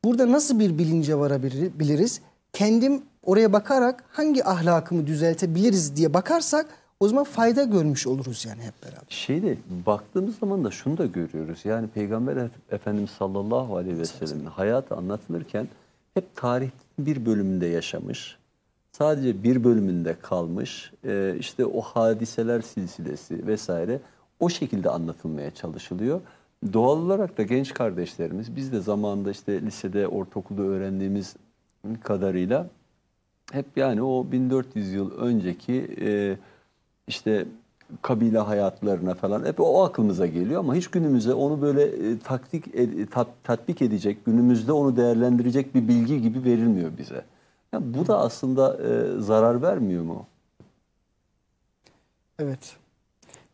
Burada nasıl bir bilince varabiliriz? Kendim oraya bakarak hangi ahlakımı düzeltebiliriz diye bakarsak o zaman fayda görmüş oluruz yani hep beraber. Şeyde baktığımız zaman da şunu da görüyoruz. Yani Peygamber Efendimiz sallallahu aleyhi ve sellem'in hayatı anlatılırken hep tarih bir bölümünde yaşamış. Sadece bir bölümünde kalmış. Ee, işte o hadiseler silsilesi vesaire o şekilde anlatılmaya çalışılıyor. Doğal olarak da genç kardeşlerimiz biz de zamanında işte lisede, ortaokulda öğrendiğimiz kadarıyla hep yani o 1400 yıl önceki e, işte kabile hayatlarına falan hep o aklımıza geliyor ama hiç günümüze onu böyle e, taktik e, tat, tatbik edecek, günümüzde onu değerlendirecek bir bilgi gibi verilmiyor bize. Yani bu da aslında e, zarar vermiyor mu? Evet.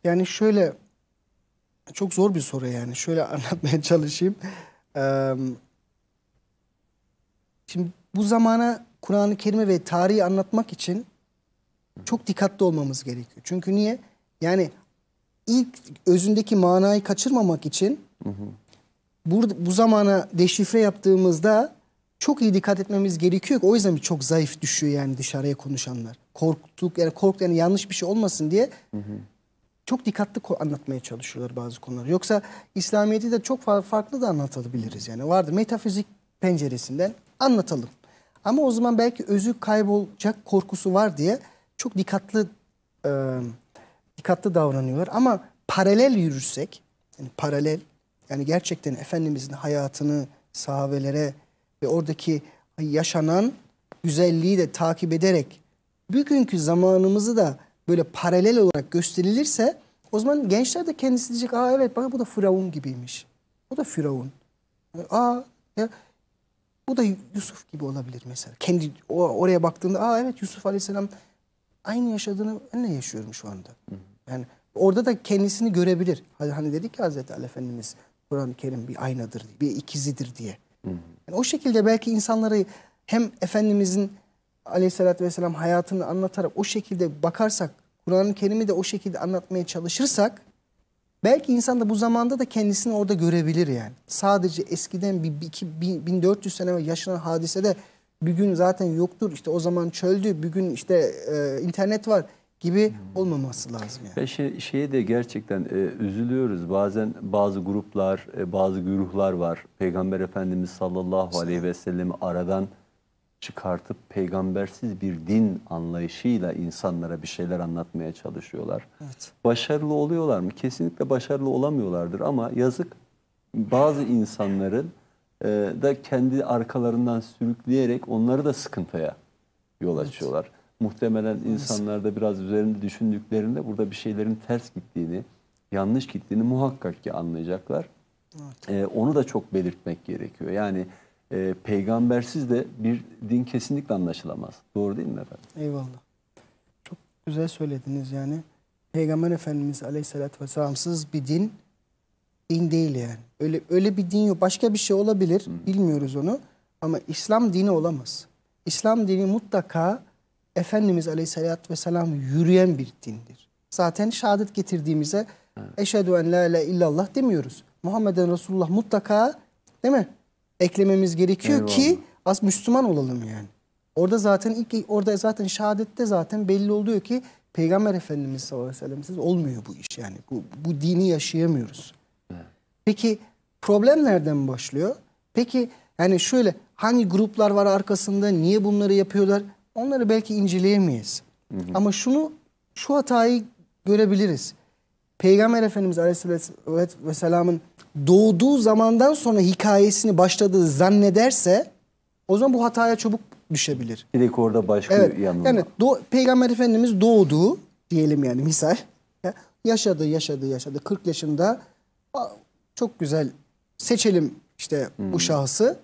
Yani şöyle çok zor bir soru yani. Şöyle anlatmaya çalışayım. Ee, şimdi bu zamana Kur'an-ı Kerim'i ve tarihi anlatmak için çok dikkatli olmamız gerekiyor. Çünkü niye? Yani ilk özündeki manayı kaçırmamak için hı bu, zamana deşifre yaptığımızda çok iyi dikkat etmemiz gerekiyor. O yüzden çok zayıf düşüyor yani dışarıya konuşanlar. Korktuk yani korktu yani yanlış bir şey olmasın diye çok dikkatli anlatmaya çalışıyorlar bazı konuları. Yoksa İslamiyet'i de çok farklı da anlatabiliriz yani. Vardı metafizik penceresinden anlatalım. Ama o zaman belki özü kaybolacak korkusu var diye çok dikkatli e, dikkatli davranıyorlar. Ama paralel yürürsek, yani paralel, yani gerçekten Efendimizin hayatını sahabelere ve oradaki yaşanan güzelliği de takip ederek bugünkü zamanımızı da böyle paralel olarak gösterilirse o zaman gençler de kendisi diyecek aa evet bak bu da Firavun gibiymiş. Bu da Firavun. Aa ya bu da Yusuf gibi olabilir mesela. Kendi o, oraya baktığında aa evet Yusuf Aleyhisselam aynı yaşadığını ne yaşıyorum şu anda. Yani orada da kendisini görebilir. Hani, hani dedik ya Hazreti Ali Efendimiz Kur'an-ı Kerim bir aynadır, bir ikizidir diye. Yani o şekilde belki insanları hem Efendimizin aleyhissalatü vesselam hayatını anlatarak o şekilde bakarsak, Kur'an-ı Kerim'i de o şekilde anlatmaya çalışırsak Belki insan da bu zamanda da kendisini orada görebilir yani. Sadece eskiden bir, bir iki, bin, 1400 sene yaşanan hadisede bir gün zaten yoktur İşte o zaman çöldü bir gün işte e, internet var gibi olmaması lazım yani. Ve şey, şeye de gerçekten e, üzülüyoruz. Bazen bazı gruplar, e, bazı güruhlar var. Peygamber Efendimiz sallallahu aleyhi ve sellemi aradan çıkartıp peygambersiz bir din anlayışıyla insanlara bir şeyler anlatmaya çalışıyorlar. Evet. Başarılı oluyorlar mı? Kesinlikle başarılı olamıyorlardır ama yazık bazı insanların e, da kendi arkalarından sürükleyerek onları da sıkıntıya yol açıyorlar. Evet. Muhtemelen insanlar da biraz üzerinde düşündüklerinde burada bir şeylerin ters gittiğini, yanlış gittiğini muhakkak ki anlayacaklar. Evet. E, onu da çok belirtmek gerekiyor. Yani e, peygambersiz de bir din kesinlikle anlaşılamaz. Doğru değil mi efendim? Eyvallah. Çok güzel söylediniz yani. Peygamber Efendimiz Aleyhisselatü Vesselam'sız bir din din değil yani. Öyle öyle bir din yok. Başka bir şey olabilir. Hı. Bilmiyoruz onu. Ama İslam dini olamaz. İslam dini mutlaka Efendimiz Aleyhisselatü Vesselam yürüyen bir dindir. Zaten şehadet getirdiğimize evet. eşhedü en la ilahe illallah demiyoruz. Muhammeden Resulullah mutlaka değil mi? eklememiz gerekiyor Eyvallah. ki az Müslüman olalım yani. Orada zaten ilk orada zaten şahadette zaten belli oluyor ki Peygamber Efendimiz sallallahu aleyhi ve sellem'siz olmuyor bu iş yani. Bu, bu dini yaşayamıyoruz. Peki problem nereden başlıyor? Peki yani şöyle hangi gruplar var arkasında niye bunları yapıyorlar? Onları belki inceleyemeyiz. Hı hı. Ama şunu şu hatayı görebiliriz. Peygamber Efendimiz Aleyhisselam'ın doğduğu zamandan sonra hikayesini başladığı zannederse o zaman bu hataya çabuk düşebilir. Bir de orada başka evet, yanılma. Yani do Peygamber Efendimiz doğdu diyelim yani misal yaşadı yaşadı yaşadı 40 yaşında çok güzel seçelim işte hmm. bu şahsı.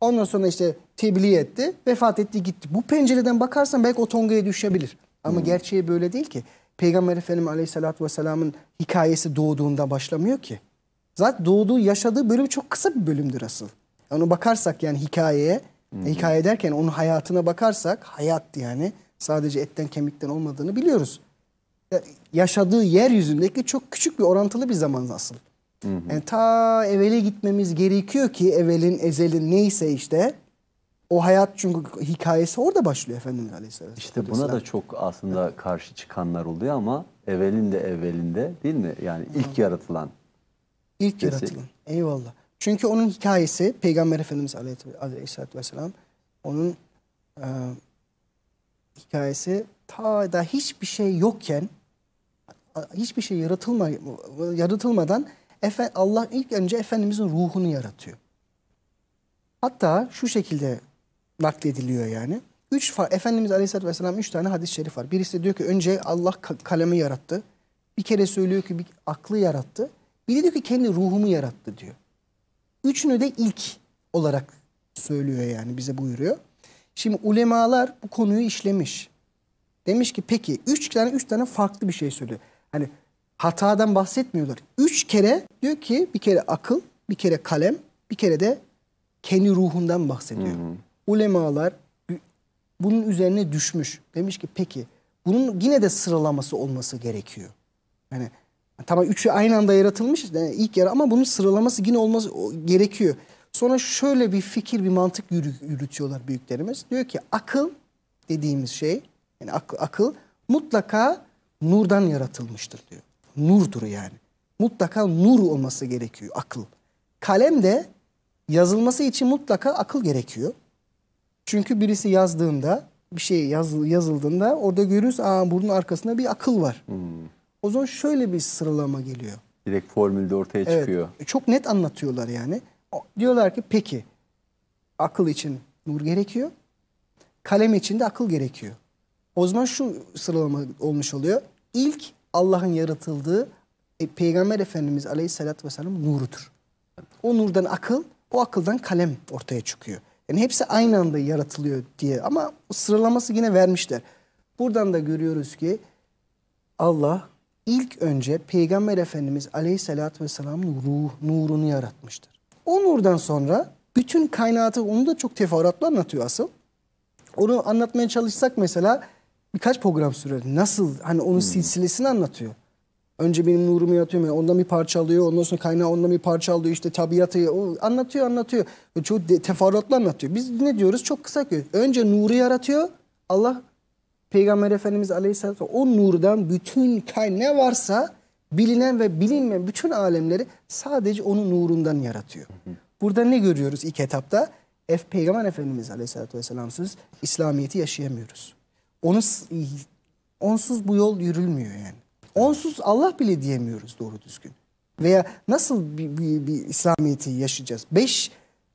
Ondan sonra işte tebliğ etti, vefat etti gitti. Bu pencereden bakarsan belki o tongaya düşebilir. Ama hmm. gerçeği böyle değil ki. Peygamber Efendimiz Aleyhisselatü Vesselam'ın hikayesi doğduğunda başlamıyor ki. Zaten doğduğu, yaşadığı bölüm çok kısa bir bölümdür asıl. onu bakarsak yani hikayeye, hmm. hikaye derken onun hayatına bakarsak, hayat yani sadece etten kemikten olmadığını biliyoruz. Yaşadığı yeryüzündeki çok küçük bir orantılı bir zaman asıl. Hı Yani ta evvele gitmemiz gerekiyor ki evelin, ezelin neyse işte o hayat çünkü hikayesi orada başlıyor Efendimiz Aleyhisselam. İşte buna da çok aslında evet. karşı çıkanlar oluyor ama evvelinde evvelinde değil mi? Yani ilk evet. yaratılan. İlk nesil. yaratılan. Eyvallah. Çünkü onun hikayesi Peygamber Efendimiz Aleyhisselatü Vesselam onun e, hikayesi ta da hiçbir şey yokken hiçbir şey yaratılma, yaratılmadan Allah ilk önce Efendimizin ruhunu yaratıyor. Hatta şu şekilde naklediliyor yani. Üç fa Efendimiz Aleyhisselatü Vesselam üç tane hadis-i şerif var. Birisi diyor ki önce Allah kalemi yarattı. Bir kere söylüyor ki bir aklı yarattı. biri diyor ki kendi ruhumu yarattı diyor. Üçünü de ilk olarak söylüyor yani bize buyuruyor. Şimdi ulemalar bu konuyu işlemiş. Demiş ki peki üç tane üç tane farklı bir şey söylüyor. Hani hatadan bahsetmiyorlar. Üç kere diyor ki bir kere akıl, bir kere kalem, bir kere de kendi ruhundan bahsediyor. Hı hı ulemalar bunun üzerine düşmüş. Demiş ki peki bunun yine de sıralaması olması gerekiyor. Yani tamam üçü aynı anda yaratılmış yani e, ilk yarı ama bunun sıralaması yine olması gerekiyor. Sonra şöyle bir fikir, bir mantık yürütüyorlar büyüklerimiz. Diyor ki akıl dediğimiz şey, yani ak akıl mutlaka nurdan yaratılmıştır diyor. Nurdur yani. Mutlaka nur olması gerekiyor akıl. Kalem de yazılması için mutlaka akıl gerekiyor. Çünkü birisi yazdığında bir şey yaz, yazıldığında orada görürüz aa bunun arkasında bir akıl var. Hmm. O zaman şöyle bir sıralama geliyor. Direkt formülde ortaya evet, çıkıyor. Çok net anlatıyorlar yani. Diyorlar ki peki akıl için nur gerekiyor. Kalem için de akıl gerekiyor. O zaman şu sıralama olmuş oluyor. İlk Allah'ın yaratıldığı e, Peygamber Efendimiz Aleyhisselatü Vesselam nurudur. O nurdan akıl, o akıldan kalem ortaya çıkıyor. Yani hepsi aynı anda yaratılıyor diye ama sıralaması yine vermişler. Buradan da görüyoruz ki Allah ilk önce Peygamber Efendimiz Aleyhisselatü Vesselam'ın ruh, nurunu yaratmıştır. O nurdan sonra bütün kainatı onu da çok teferruatlı anlatıyor asıl. Onu anlatmaya çalışsak mesela birkaç program sürer. Nasıl hani onun hmm. silsilesini anlatıyor. Önce benim nurumu yatıyorum yani ondan bir parça alıyor. Ondan sonra kaynağı ondan bir parça alıyor. İşte tabiatı o anlatıyor anlatıyor. Çok teferruatlı anlatıyor. Biz ne diyoruz? Çok kısa ki. Önce nuru yaratıyor. Allah Peygamber Efendimiz Aleyhisselatü o nurdan bütün kay ne varsa bilinen ve bilinmeyen bütün alemleri sadece onun nurundan yaratıyor. Burada ne görüyoruz ilk etapta? Ef Peygamber Efendimiz Aleyhisselatü Vesselam'sız İslamiyet'i yaşayamıyoruz. Onu, onsuz bu yol yürülmüyor yani. Onsuz Allah bile diyemiyoruz doğru düzgün. Veya nasıl bir, bir, bir İslamiyet'i yaşayacağız? Beş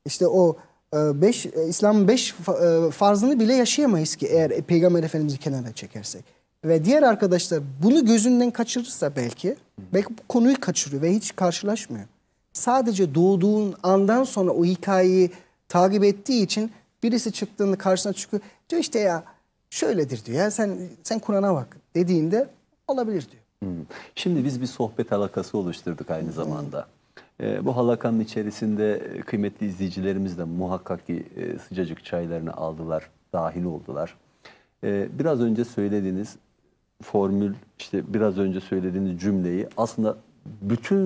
işte o e, beş, e, İslam'ın beş e, farzını bile yaşayamayız ki eğer Peygamber Efendimiz'i kenara çekersek. Ve diğer arkadaşlar bunu gözünden kaçırırsa belki, belki bu konuyu kaçırıyor ve hiç karşılaşmıyor. Sadece doğduğun andan sonra o hikayeyi takip ettiği için birisi çıktığında karşısına çıkıyor. Diyor işte ya şöyledir diyor ya sen, sen Kur'an'a bak dediğinde olabilir diyor. Hmm. Şimdi biz bir sohbet halakası oluşturduk aynı zamanda. E, bu halakanın içerisinde e, kıymetli izleyicilerimiz de muhakkak ki e, sıcacık çaylarını aldılar, dahil oldular. E, biraz önce söylediğiniz formül, işte biraz önce söylediğiniz cümleyi aslında bütün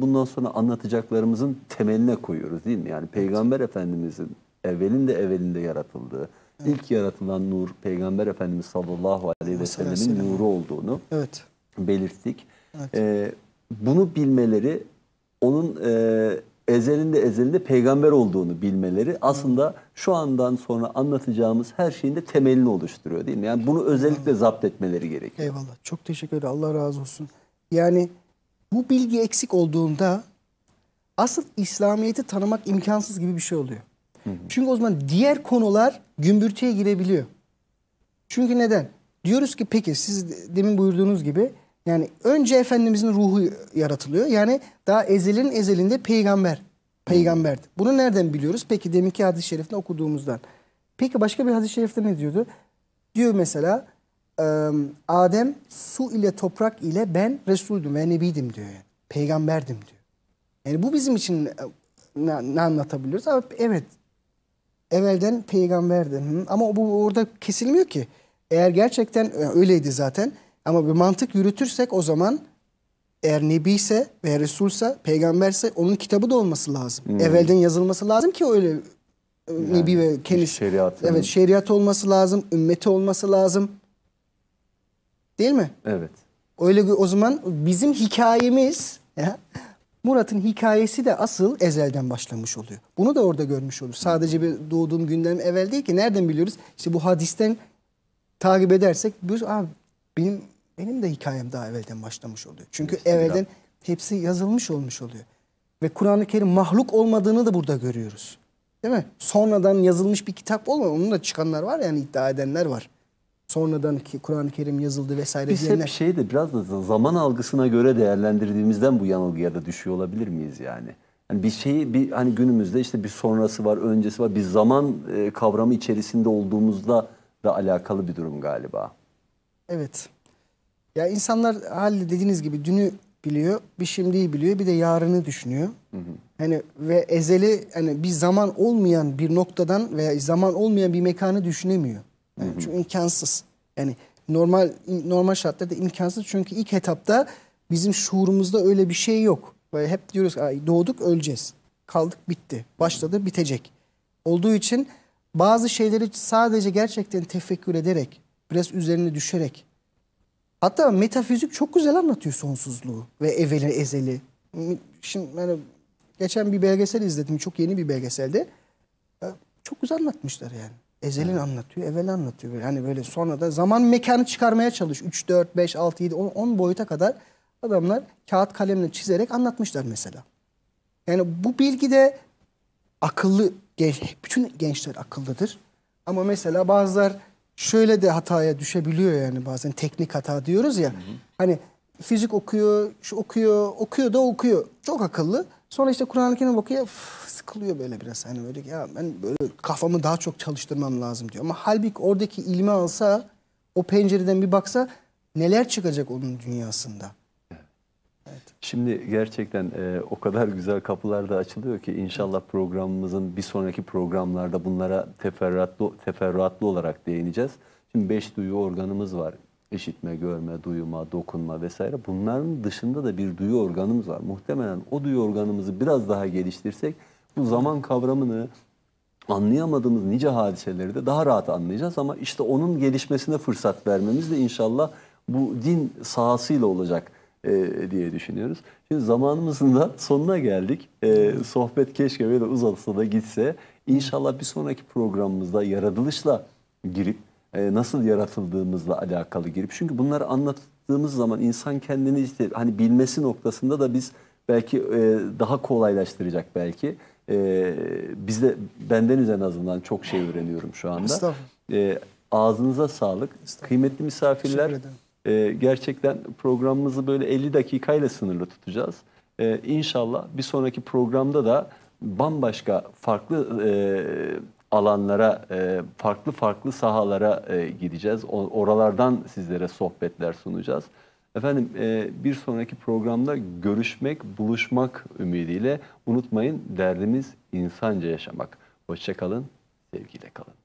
bundan sonra anlatacaklarımızın temeline koyuyoruz değil mi? Yani Peygamber evet. Efendimizin evvelinde evvelinde yaratıldığı, evet. ilk yaratılan nur Peygamber Efendimiz sallallahu aleyhi ve sellemin nuru olduğunu. Evet belirttik. Evet. E, bunu bilmeleri onun e, ezelinde ezelinde peygamber olduğunu bilmeleri aslında şu andan sonra anlatacağımız her şeyin de temelini oluşturuyor değil mi? Yani bunu özellikle zapt etmeleri gerekiyor. Eyvallah. Çok teşekkür ederim. Allah razı olsun. Yani bu bilgi eksik olduğunda asıl İslamiyet'i tanımak imkansız gibi bir şey oluyor. Hı hı. Çünkü o zaman diğer konular gümbürtüye girebiliyor. Çünkü neden? Diyoruz ki peki siz demin buyurduğunuz gibi yani önce Efendimizin ruhu yaratılıyor. Yani daha ezelin ezelinde peygamber. Peygamberdi. Hmm. Bunu nereden biliyoruz? Peki deminki hadis-i şerifte okuduğumuzdan. Peki başka bir hadis-i şerifte ne diyordu? Diyor mesela Adem su ile toprak ile ben Resuldum, ve Nebiydim diyor. Yani. Peygamberdim diyor. Yani bu bizim için e, ne, ne anlatabiliyoruz? Ama evet evvelden peygamberdi. Hı. Ama bu orada kesilmiyor ki. Eğer gerçekten e, öyleydi zaten ama bir mantık yürütürsek o zaman eğer nebi ise veya resulsa, peygamberse onun kitabı da olması lazım. Hmm. Evvelden yazılması lazım ki öyle e, yani, nebi ve kendisi. Şeriat. Evet şeriat olması lazım, ümmeti olması lazım. Değil mi? Evet. Öyle o zaman bizim hikayemiz Murat'ın hikayesi de asıl ezelden başlamış oluyor. Bunu da orada görmüş oluyor Sadece bir doğduğum gündem evvel değil ki nereden biliyoruz? İşte bu hadisten takip edersek biz abi benim benim de hikayem daha evvelden başlamış oluyor. Çünkü İstila. evvelden hepsi yazılmış olmuş oluyor. Ve Kur'an-ı Kerim mahluk olmadığını da burada görüyoruz. Değil mi? Sonradan yazılmış bir kitap olmuyor. Onun da çıkanlar var yani iddia edenler var. Sonradan ki Kur'an-ı Kerim yazıldı vesaire Biz diyenler. Biz hep şeyi de biraz da zaman algısına göre değerlendirdiğimizden bu yanılgıya da düşüyor olabilir miyiz yani? Yani bir şeyi bir hani günümüzde işte bir sonrası var, öncesi var. Bir zaman e, kavramı içerisinde olduğumuzda da alakalı bir durum galiba. Evet. Ya insanlar halde dediğiniz gibi dünü biliyor, bir şimdiyi biliyor, bir de yarını düşünüyor. Hı hı. Hani ve ezeli hani bir zaman olmayan bir noktadan veya zaman olmayan bir mekanı düşünemiyor. Yani hı hı. Çünkü imkansız. Yani normal normal şartlarda imkansız çünkü ilk etapta bizim şuurumuzda öyle bir şey yok. Böyle hep diyoruz Ay, doğduk öleceğiz. Kaldık bitti. Başladı bitecek. Olduğu için bazı şeyleri sadece gerçekten tefekkür ederek, biraz üzerine düşerek Hatta metafizik çok güzel anlatıyor sonsuzluğu ve evveli ezeli. Şimdi yani geçen bir belgesel izledim. Çok yeni bir belgeselde. Ee, çok güzel anlatmışlar yani. Ezelin evet. anlatıyor, evvel anlatıyor. Böyle. Hani böyle sonra da zaman mekanı çıkarmaya çalış. 3, 4, 5, 6, 7, 10, 10 boyuta kadar adamlar kağıt kalemle çizerek anlatmışlar mesela. Yani bu bilgi de akıllı, genç, bütün gençler akıllıdır. Ama mesela bazılar şöyle de hataya düşebiliyor yani bazen teknik hata diyoruz ya. Hı hı. Hani fizik okuyor, şu okuyor, okuyor da okuyor. Çok akıllı. Sonra işte Kur'an-ı Kerim okuyor, uf, sıkılıyor böyle biraz. Hani böyle ya ben böyle kafamı daha çok çalıştırmam lazım diyor. Ama halbuki oradaki ilmi alsa, o pencereden bir baksa neler çıkacak onun dünyasında. Şimdi gerçekten e, o kadar güzel kapılar da açılıyor ki inşallah programımızın bir sonraki programlarda bunlara teferruatlı, teferruatlı olarak değineceğiz. Şimdi beş duyu organımız var. İşitme, görme, duyuma, dokunma vesaire. Bunların dışında da bir duyu organımız var. Muhtemelen o duyu organımızı biraz daha geliştirsek bu zaman kavramını anlayamadığımız nice hadiseleri de daha rahat anlayacağız ama işte onun gelişmesine fırsat vermemiz de inşallah bu din sahasıyla olacak e, diye düşünüyoruz. Şimdi zamanımızın da sonuna geldik. E, sohbet keşke böyle uzatsa da gitse. İnşallah bir sonraki programımızda yaratılışla girip e, nasıl yaratıldığımızla alakalı girip. Çünkü bunları anlattığımız zaman insan kendini işte hani bilmesi noktasında da biz belki daha kolaylaştıracak belki. E, biz de bendeniz en azından çok şey öğreniyorum şu anda. Estağfurullah. ağzınıza sağlık. Kıymetli misafirler. E, gerçekten programımızı böyle 50 dakikayla sınırlı tutacağız. E, inşallah bir sonraki programda da bambaşka farklı e, alanlara, e, farklı farklı sahalara e, gideceğiz. O, oralardan sizlere sohbetler sunacağız. Efendim e, bir sonraki programda görüşmek, buluşmak ümidiyle unutmayın derdimiz insanca yaşamak. Hoşçakalın, sevgiyle kalın.